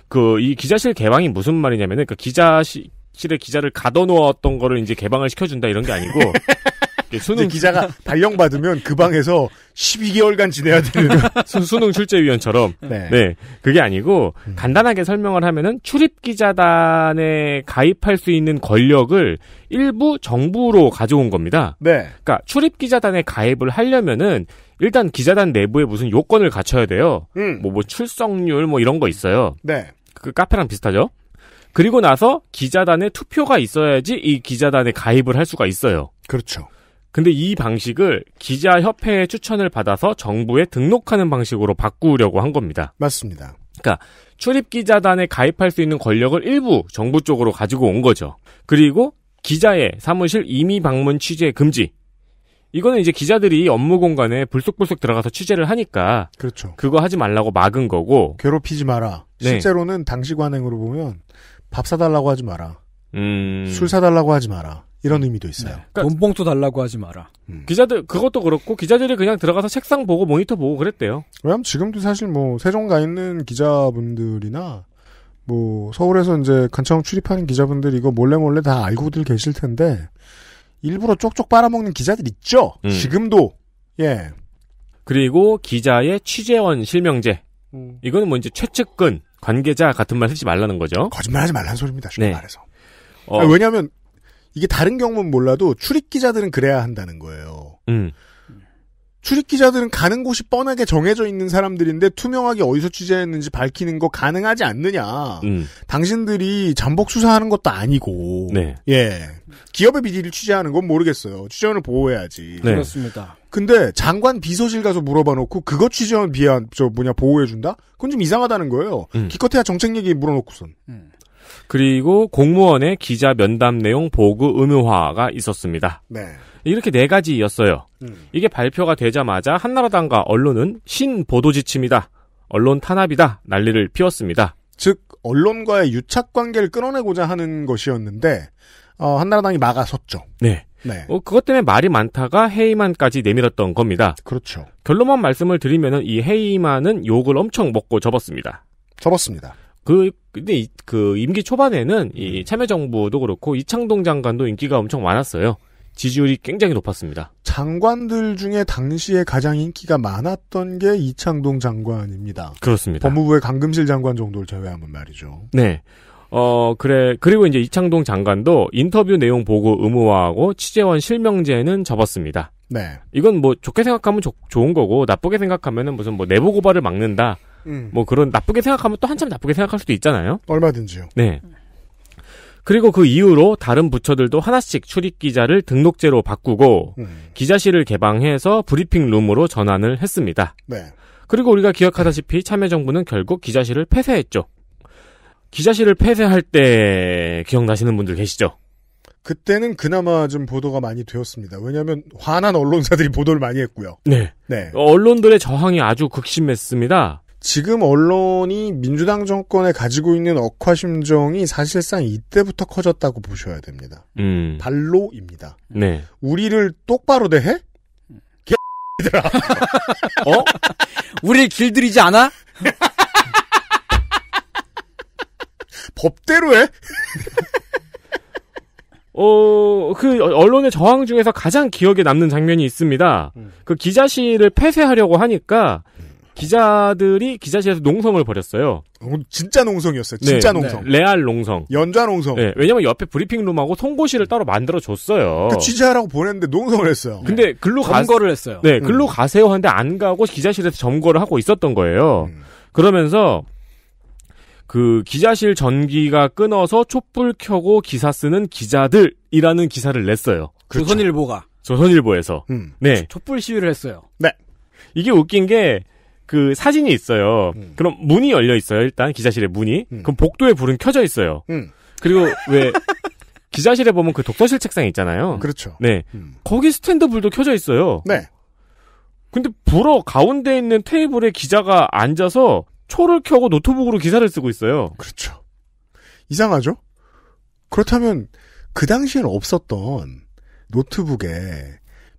그, 이 기자실 개방이 무슨 말이냐면은, 그기자실 실에 기자를 가둬놓았던 거를 이제 개방을 시켜준다 이런 게 아니고 [laughs] 수능 기자가 발령 받으면 그 방에서 12개월간 지내야 되는 [laughs] 수능 출제위원처럼 네. 네. 그게 아니고 음. 간단하게 설명을 하면은 출입 기자단에 가입할 수 있는 권력을 일부 정부로 가져온 겁니다. 네. 그러니까 출입 기자단에 가입을 하려면은 일단 기자단 내부에 무슨 요건을 갖춰야 돼요. 뭐뭐 음. 뭐 출석률 뭐 이런 거 있어요. 네. 그 카페랑 비슷하죠? 그리고 나서 기자단에 투표가 있어야지 이 기자단에 가입을 할 수가 있어요. 그렇죠. 근데 이 방식을 기자협회의 추천을 받아서 정부에 등록하는 방식으로 바꾸려고 한 겁니다. 맞습니다. 그러니까 출입기자단에 가입할 수 있는 권력을 일부 정부 쪽으로 가지고 온 거죠. 그리고 기자의 사무실 임의 방문 취재 금지. 이거는 이제 기자들이 업무 공간에 불쑥불쑥 들어가서 취재를 하니까 그렇죠. 그거 하지 말라고 막은 거고 괴롭히지 마라. 네. 실제로는 당시 관행으로 보면 밥 사달라고 하지 마라. 음. 술 사달라고 하지 마라. 이런 의미도 네. 있어요. 네. 그러니까 돈봉투 달라고 하지 마라. 음. 기자들 그것도 그렇고 기자들이 그냥 들어가서 책상 보고 모니터 보고 그랬대요. 왜냐면 지금도 사실 뭐 세종가 있는 기자분들이나 뭐 서울에서 이제 간청 출입하는 기자분들 이거 몰래 몰래 다 알고들 계실 텐데 일부러 쪽쪽 빨아먹는 기자들 있죠. 음. 지금도 예. 그리고 기자의 취재원 실명제. 음. 이거는 뭐 이제 최측근 관계자 같은 말 쓰지 말라는 거죠. 거짓말하지 말라는 소리입니다. 쉽게 네. 말해서. 어. 왜냐하면 이게 다른 경우는 몰라도 출입 기자들은 그래야 한다는 거예요. 음. 출입 기자들은 가는 곳이 뻔하게 정해져 있는 사람들인데 투명하게 어디서 취재했는지 밝히는 거 가능하지 않느냐. 음. 당신들이 잠복 수사하는 것도 아니고. 네. 예. 기업의 비리를 취재하는 건 모르겠어요. 취재원을 보호해야지. 네. 그렇습니다. 근데 장관 비서실 가서 물어봐 놓고 그거 취재원 비하 저 뭐냐 보호해 준다? 그건 좀 이상하다는 거예요. 음. 기껏해야 정책 얘기 물어놓고선. 음. 그리고 공무원의 기자 면담 내용 보고 의무화가 있었습니다. 네. 이렇게 네 가지였어요. 음. 이게 발표가 되자마자 한나라당과 언론은 신보도 지침이다. 언론 탄압이다. 난리를 피웠습니다. 즉 언론과의 유착 관계를 끊어내고자 하는 것이었는데 어, 한나라당이 막아섰죠. 네. 네. 어, 그것 때문에 말이 많다가 헤이만까지 내밀었던 겁니다. 그렇죠. 결론만 말씀을 드리면은 이 헤이만은 욕을 엄청 먹고 접었습니다. 접었습니다. 그 근데 이, 그 임기 초반에는 이 음. 참여정부도 그렇고 이창동 장관도 인기가 엄청 많았어요. 지지율이 굉장히 높았습니다. 장관들 중에 당시에 가장 인기가 많았던 게 이창동 장관입니다. 그렇습니다. 법무부의 강금실 장관 정도를 제외하면 말이죠. 네. 어, 그래. 그리고 이제 이창동 장관도 인터뷰 내용 보고 의무화하고 취재원 실명제는 접었습니다. 네. 이건 뭐 좋게 생각하면 조, 좋은 거고 나쁘게 생각하면은 무슨 뭐 내부 고발을 막는다. 음. 뭐 그런 나쁘게 생각하면 또 한참 나쁘게 생각할 수도 있잖아요. 얼마든지요. 네. 그리고 그 이후로 다른 부처들도 하나씩 출입 기자를 등록제로 바꾸고 음. 기자실을 개방해서 브리핑 룸으로 전환을 했습니다. 네. 그리고 우리가 기억하다시피 참여정부는 결국 기자실을 폐쇄했죠. 기자실을 폐쇄할 때 기억나시는 분들 계시죠? 그때는 그나마 좀 보도가 많이 되었습니다. 왜냐하면 화난 언론사들이 보도를 많이 했고요. 네. 네. 언론들의 저항이 아주 극심했습니다. 지금 언론이 민주당 정권에 가지고 있는 억화 심정이 사실상 이때부터 커졌다고 보셔야 됩니다. 음. 발로입니다. 네. 우리를 똑바로 대해? 개들아. [laughs] 어? [laughs] 우리 길들이지 않아? [laughs] 법대로 해? 어, 그 언론의 저항 중에서 가장 기억에 남는 장면이 있습니다. 음. 그 기자실을 폐쇄하려고 하니까 기자들이 기자실에서 농성을 벌였어요. 어, 진짜 농성이었어요. 진짜 네, 농성. 네. 레알 농성. 연좌 농성. 네, 왜냐면 옆에 브리핑룸하고 송고실을 따로 만들어 줬어요. 그 취재하라고 보냈는데 농성을 했어요. 네. 근데 글로 가거를 했어요. 네, 음. 글로 음. 가세요 하는데 안 가고 기자실에서 점거를 하고 있었던 거예요. 음. 그러면서 그 기자실 전기가 끊어서 촛불 켜고 기사 쓰는 기자들이라는 기사를 냈어요. 그 그렇죠. 조선일보가. 조선일보에서. 음. 네. 촛불 시위를 했어요. 네. 이게 웃긴 게그 사진이 있어요. 음. 그럼 문이 열려 있어요. 일단 기자실에 문이. 음. 그럼 복도에 불은 켜져 있어요. 음. 그리고 왜 [laughs] 기자실에 보면 그 독서실 책상 있잖아요. 음. 그렇죠. 네. 음. 거기 스탠드 불도 켜져 있어요. 네. 근데 불어 가운데 있는 테이블에 기자가 앉아서 초를 켜고 노트북으로 기사를 쓰고 있어요. 그렇죠. 이상하죠? 그렇다면 그 당시엔 없었던 노트북에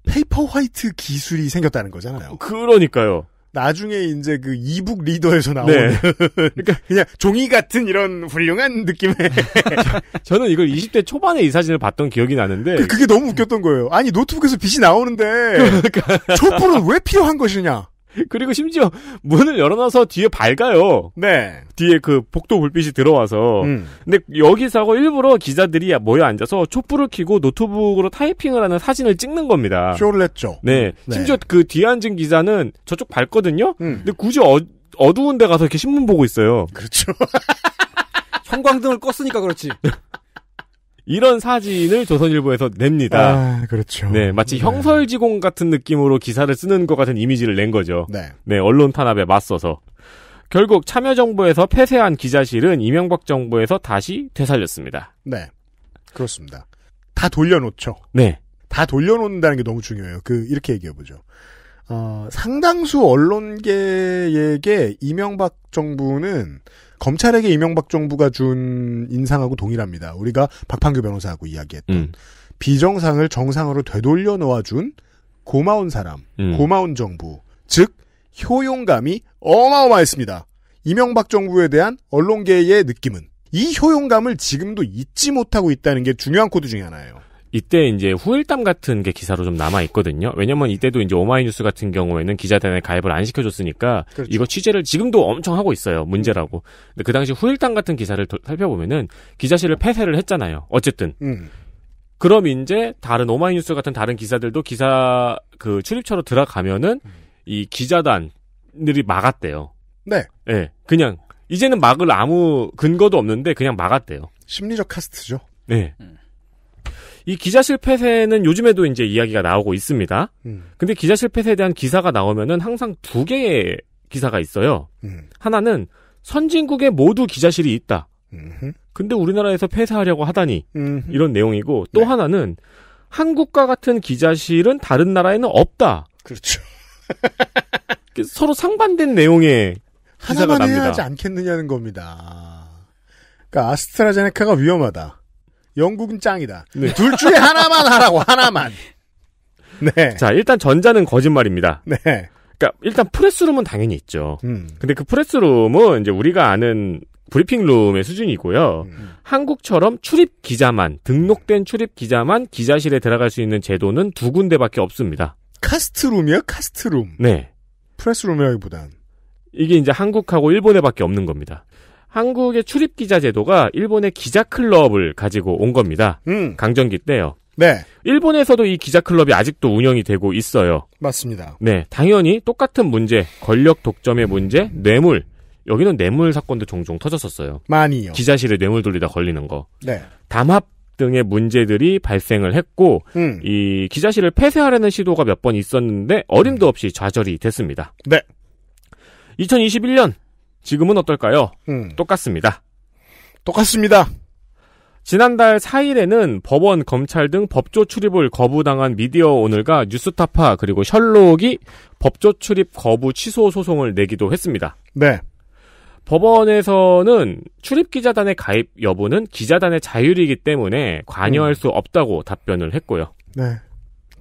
페이퍼 화이트 기술이 생겼다는 거잖아요. 그러니까요. 나중에 이제 그 이북 리더에서 나오는 네. [laughs] 그러니까 그냥 종이 같은 이런 훌륭한 느낌의 [laughs] 저는 이걸 20대 초반에 이 사진을 봤던 기억이 나는데 그, 그게 너무 웃겼던 거예요. 아니 노트북에서 빛이 나오는데 [laughs] 그러니까. 촛불은 왜 필요한 것이냐? [laughs] 그리고 심지어 문을 열어놔서 뒤에 밝아요. 네. 뒤에 그 복도 불빛이 들어와서. 음. 근데 여기서 하고 일부러 기자들이 모여 앉아서 촛불을 켜고 노트북으로 타이핑을 하는 사진을 찍는 겁니다. 쇼를 했죠. 네. 음. 네. 심지어 그 뒤에 앉은 기자는 저쪽 밝거든요. 음. 근데 굳이 어, 어두운 데 가서 이렇게 신문 보고 있어요. 그렇죠. [laughs] 형광등을 껐으니까 그렇지. 이런 사진을 조선일보에서 냅니다. 아, 그렇죠. 네, 마치 네. 형설지공 같은 느낌으로 기사를 쓰는 것 같은 이미지를 낸 거죠. 네. 네, 언론 탄압에 맞서서. 결국 참여정부에서 폐쇄한 기자실은 이명박 정부에서 다시 되살렸습니다. 네. 그렇습니다. 다 돌려놓죠. 네. 다 돌려놓는다는 게 너무 중요해요. 그, 이렇게 얘기해보죠. 어, 상당수 언론계에게 이명박 정부는 검찰에게 이명박 정부가 준 인상하고 동일합니다. 우리가 박판규 변호사하고 이야기했던 음. 비정상을 정상으로 되돌려 놓아준 고마운 사람, 음. 고마운 정부, 즉 효용감이 어마어마했습니다. 이명박 정부에 대한 언론계의 느낌은 이 효용감을 지금도 잊지 못하고 있다는 게 중요한 코드 중에 하나예요. 이때 이제 후일담 같은 게 기사로 좀 남아 있거든요. 왜냐면 이때도 이제 오마이뉴스 같은 경우에는 기자단에 가입을 안 시켜줬으니까 그렇죠. 이거 취재를 지금도 엄청 하고 있어요. 문제라고. 근데 그 당시 후일담 같은 기사를 도, 살펴보면은 기자실을 폐쇄를 했잖아요. 어쨌든. 음. 그럼 이제 다른 오마이뉴스 같은 다른 기사들도 기사 그 출입처로 들어가면은 음. 이 기자단들이 막았대요. 네. 예. 네, 그냥 이제는 막을 아무 근거도 없는데 그냥 막았대요. 심리적 카스트죠. 네. 음. 이 기자실 폐쇄는 요즘에도 이제 이야기가 나오고 있습니다. 음. 근데 기자실 폐쇄에 대한 기사가 나오면은 항상 두 개의 기사가 있어요. 음. 하나는 선진국에 모두 기자실이 있다. 음흠. 근데 우리나라에서 폐쇄하려고 하다니 음흠. 이런 내용이고 또 네. 하나는 한국과 같은 기자실은 다른 나라에는 없다. 그렇죠. [laughs] 그 서로 상반된 내용의 기사가 하나만 납니다. 하지 않겠느냐는 겁니다. 그러니까 아스트라제네카가 위험하다. 영국은 짱이다. 네. 둘 중에 하나만 하라고 하나만. [laughs] 네. 자 일단 전자는 거짓말입니다. 네. 그러니까 일단 프레스룸은 당연히 있죠. 음. 근데 그 프레스룸은 이제 우리가 아는 브리핑룸의 수준이고요. 음. 한국처럼 출입 기자만 등록된 출입 기자만 기자실에 들어갈 수 있는 제도는 두 군데밖에 없습니다. 카스트룸이요, 카스트룸. 네. 프레스룸이라기보단 이게 이제 한국하고 일본에밖에 없는 겁니다. 한국의 출입 기자 제도가 일본의 기자 클럽을 가지고 온 겁니다. 음. 강점기 때요. 네. 일본에서도 이 기자 클럽이 아직도 운영이 되고 있어요. 맞습니다. 네, 당연히 똑같은 문제, 권력 독점의 문제, 뇌물. 여기는 뇌물 사건도 종종 터졌었어요. 많이요. 기자실에 뇌물 돌리다 걸리는 거. 네. 담합 등의 문제들이 발생을 했고 음. 이 기자실을 폐쇄하려는 시도가 몇 번 있었는데 어림도 없이 좌절이 됐습니다. 네. 2021년 지금은 어떨까요? 음. 똑같습니다. 똑같습니다. 지난달 4일에는 법원, 검찰 등 법조 출입을 거부당한 미디어 오늘과 뉴스타파 그리고 셜록이 법조 출입 거부 취소 소송을 내기도 했습니다. 네. 법원에서는 출입 기자단의 가입 여부는 기자단의 자율이기 때문에 관여할 음. 수 없다고 답변을 했고요. 네.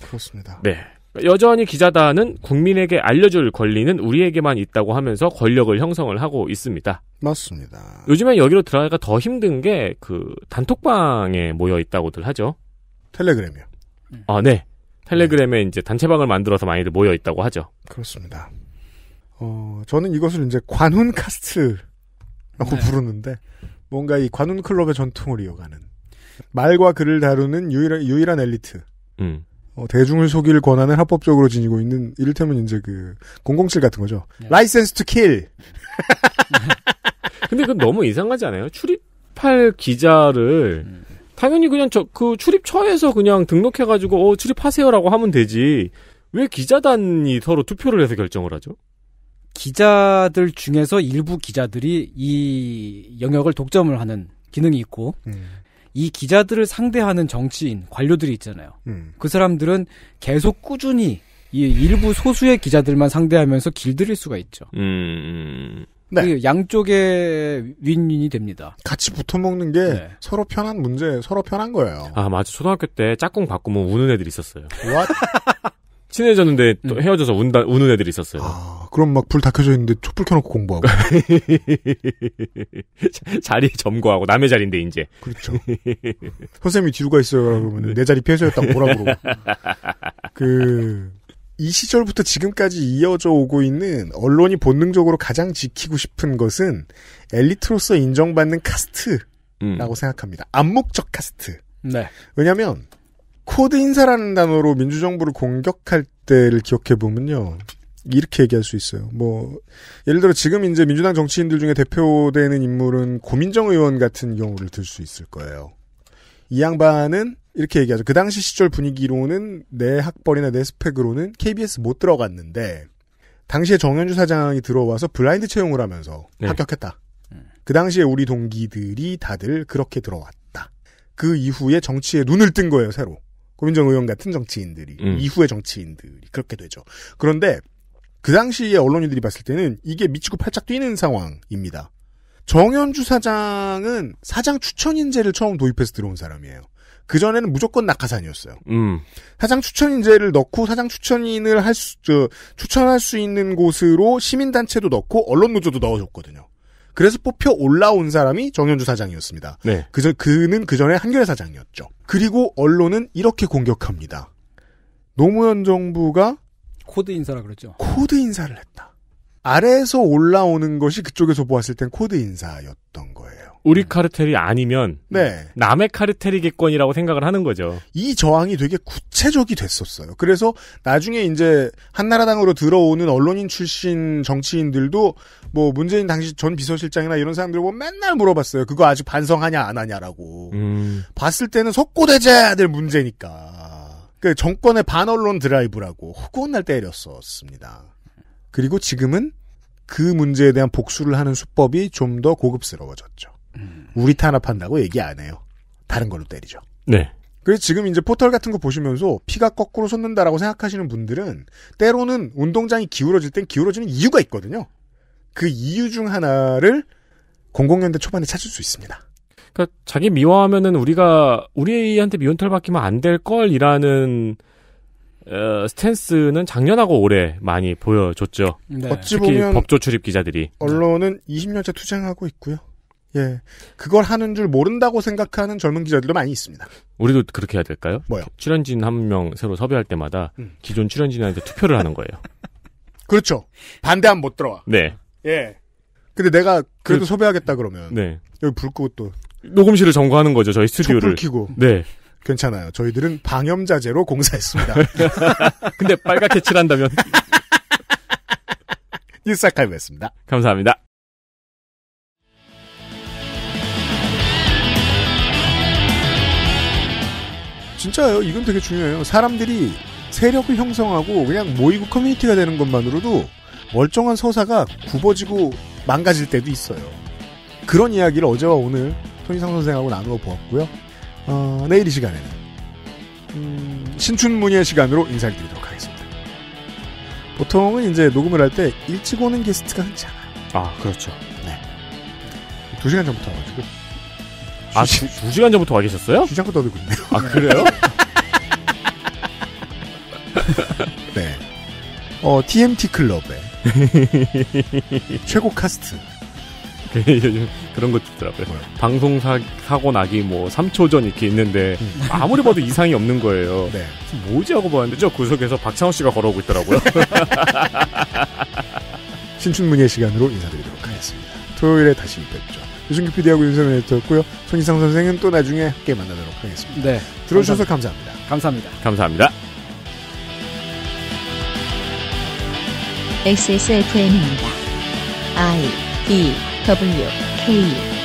그렇습니다. 네. 여전히 기자단은 국민에게 알려줄 권리는 우리에게만 있다고 하면서 권력을 형성을 하고 있습니다. 맞습니다. 요즘엔 여기로 들어가기가 더 힘든 게 그 단톡방에 모여 있다고들 하죠. 텔레그램이요. 아, 네. 텔레그램에 네. 이제 단체방을 만들어서 많이들 모여 있다고 하죠. 그렇습니다. 어, 저는 이것을 이제 관훈 카스트라고 네. 부르는데 뭔가 이 관훈 클럽의 전통을 이어가는 말과 글을 다루는 유일한, 유일한 엘리트. 음. 어, 대중을 속일 권한을 합법적으로 지니고 있는 이를테면 이제 그007 같은 거죠. 라이센스 투 킬. 근데 그건 너무 이상하지 않아요? 출입할 기자를 음. 당연히 그냥 저 그 출입처에서 그냥 등록해 가지고 어 출입하세요라고 하면 되지. 왜 기자단이 서로 투표를 해서 결정을 하죠? 기자들 중에서 일부 기자들이 이 영역을 독점을 하는 기능이 있고 음. 이 기자들을 상대하는 정치인 관료들이 있잖아요. 음. 그 사람들은 계속 꾸준히 이 일부 소수의 기자들만 상대하면서 길들일 수가 있죠. 음. 음. 네. 그 양쪽의 윈윈이 됩니다. 같이 붙어먹는 게 네. 서로 편한 문제, 서로 편한 거예요. 아 맞아. 초등학교 때 짝꿍 바꾸면 우는 애들 있었어요. What? 친해졌는데 또 음. 헤어져서 운다, 우는 애들이 있었어요. 아, 그럼 막 불 다 켜져 있는데 촛불 켜놓고 공부하고. [laughs] 자리 점거하고 남의 자리인데 이제. 그렇죠. 선생님이 뒤로 가 있어요. 그러면 내 자리 폐져했다고 뭐라 그러고. 그, 이 시절부터 지금까지 이어져 오고 있는 언론이 본능적으로 가장 지키고 싶은 것은 엘리트로서 인정받는 카스트라고 음. 생각합니다. 암묵적 카스트. 네. 왜냐면 하 코드 인사라는 단어로 민주정부를 공격할 때를 기억해 보면요. 이렇게 얘기할 수 있어요. 뭐 예를 들어 지금 이제 민주당 정치인들 중에 대표되는 인물은 고민정 의원 같은 경우를 들 수 있을 거예요. 이 양반은 이렇게 얘기하죠. 그 당시 시절 분위기로는 내 학벌이나 내 스펙으로는 KBS 못 들어갔는데 당시에 정현주 사장이 들어와서 블라인드 채용을 하면서 네. 합격했다. 그 당시에 우리 동기들이 다들 그렇게 들어왔다. 그 이후에 정치에 눈을 뜬 거예요, 새로. 고민정 의원 같은 정치인들이 음. 이후의 정치인들이 그렇게 되죠. 그런데 그 당시에 언론인들이 봤을 때는 이게 미치고 팔짝 뛰는 상황입니다. 정현주 사장은 사장 추천인재를 처음 도입해서 들어온 사람이에요. 그 전에는 무조건 낙하산이었어요. 음. 사장 추천인재를 넣고 사장 추천인을 할 수, 저, 추천할 수 있는 곳으로 시민단체도 넣고 언론노조도 넣어줬거든요. 그래서 뽑혀 올라온 사람이 정현주 사장이었습니다. 네. 그전 그는 그 전에 한겨레 사장이었죠. 그리고 언론은 이렇게 공격합니다. 노무현 정부가 코드 인사라 그랬죠. 코드 인사를 했다. 아래에서 올라오는 것이 그쪽에서 보았을 땐 코드 인사였던 거예요. 우리 카르텔이 아니면 네. 남의 카르텔이겠거니라고 생각을 하는 거죠. 이 저항이 되게 구체적이 됐었어요. 그래서 나중에 이제 한나라당으로 들어오는 언론인 출신 정치인들도 뭐 문재인 당시 전 비서실장이나 이런 사람들 보면 맨날 물어봤어요. 그거 아직 반성하냐 안 하냐라고. 음. 봤을 때는 석고대제야 될 문제니까. 그 정권의 반언론 드라이브라고 허구날 때렸었습니다. 그리고 지금은 그 문제에 대한 복수를 하는 수법이 좀 더 고급스러워졌죠. 우리 탄압한다고 얘기 안 해요. 다른 걸로 때리죠. 네. 그래서 지금 이제 포털 같은 거 보시면서 피가 거꾸로 솟는다라고 생각하시는 분들은 때로는 운동장이 기울어질 땐 기울어지는 이유가 있거든요. 그 이유 중 하나를 00년대 초반에 찾을 수 있습니다. 그러니까 자기 미워하면은 우리가 우리한테 미운털 받기면 안 될 걸이라는 어, 스탠스는 작년하고 올해 많이 보여줬죠. 네. 어찌 보면 법조 출입 기자들이 언론은 20년째 투쟁하고 있고요. 예. 그걸 하는 줄 모른다고 생각하는 젊은 기자들도 많이 있습니다. 우리도 그렇게 해야 될까요? 뭐요? 출연진 한 명 새로 섭외할 때마다 음. 기존 출연진한테 투표를 하는 거예요. [laughs] 그렇죠. 반대하면 못 들어와. 네. 예. 근데 내가 그래도 그, 섭외하겠다 그러면. 네. 여기 불 끄고 또. 녹음실을 정거하는 거죠, 저희 스튜디오를. 불 켜고. 네. 괜찮아요. 저희들은 방염자재로 공사했습니다. [laughs] [laughs] 근데 빨갛게 칠한다면. 뉴스 아카이브였습니다. 감사합니다. 진짜요 이건 되게 중요해요. 사람들이 세력을 형성하고 그냥 모이고 커뮤니티가 되는 것만으로도 멀쩡한 서사가 굽어지고 망가질 때도 있어요. 그런 이야기를 어제와 오늘 손희상 선생하고 나누어 보았고요. 어, 내일 이 시간에는 음, 신춘문예 시간으로 인사를 드리도록 하겠습니다. 보통은 이제 녹음을 할 때 일찍 오는 게스트가 흔치 않아요. 아 그렇죠. 네. 두 시간 전부터 와가지고 아, 두, 두 시간 전부터 와 계셨어요? 주장도 떠들고 있네요. 아, 그래요? [laughs] 네. 어, TMT 클럽의 [laughs] 최고 카스트. [laughs] 예, 예, 예. 그런 것도 더라고요 뭐요? 네. 방송 사, 사고 나기 뭐 3초 전 이렇게 있는데 음. 아무리 봐도 이상이 없는 거예요. 네. 뭐지 하고 봤는데 저 구석에서 박창호 씨가 걸어오고 있더라고요. 신춘문예 시간으로 인사드리도록 하겠습니다. 토요일에 다시 뵙죠. 유승규 PD하고 윤세민 에디터였고요. 손희상 선생은 또 나중에 함께 만나도록 하겠습니다. 네. 들어주셔서 감사합니다. 감사합니다. 감사합니다. XSFM입니다. I D e W K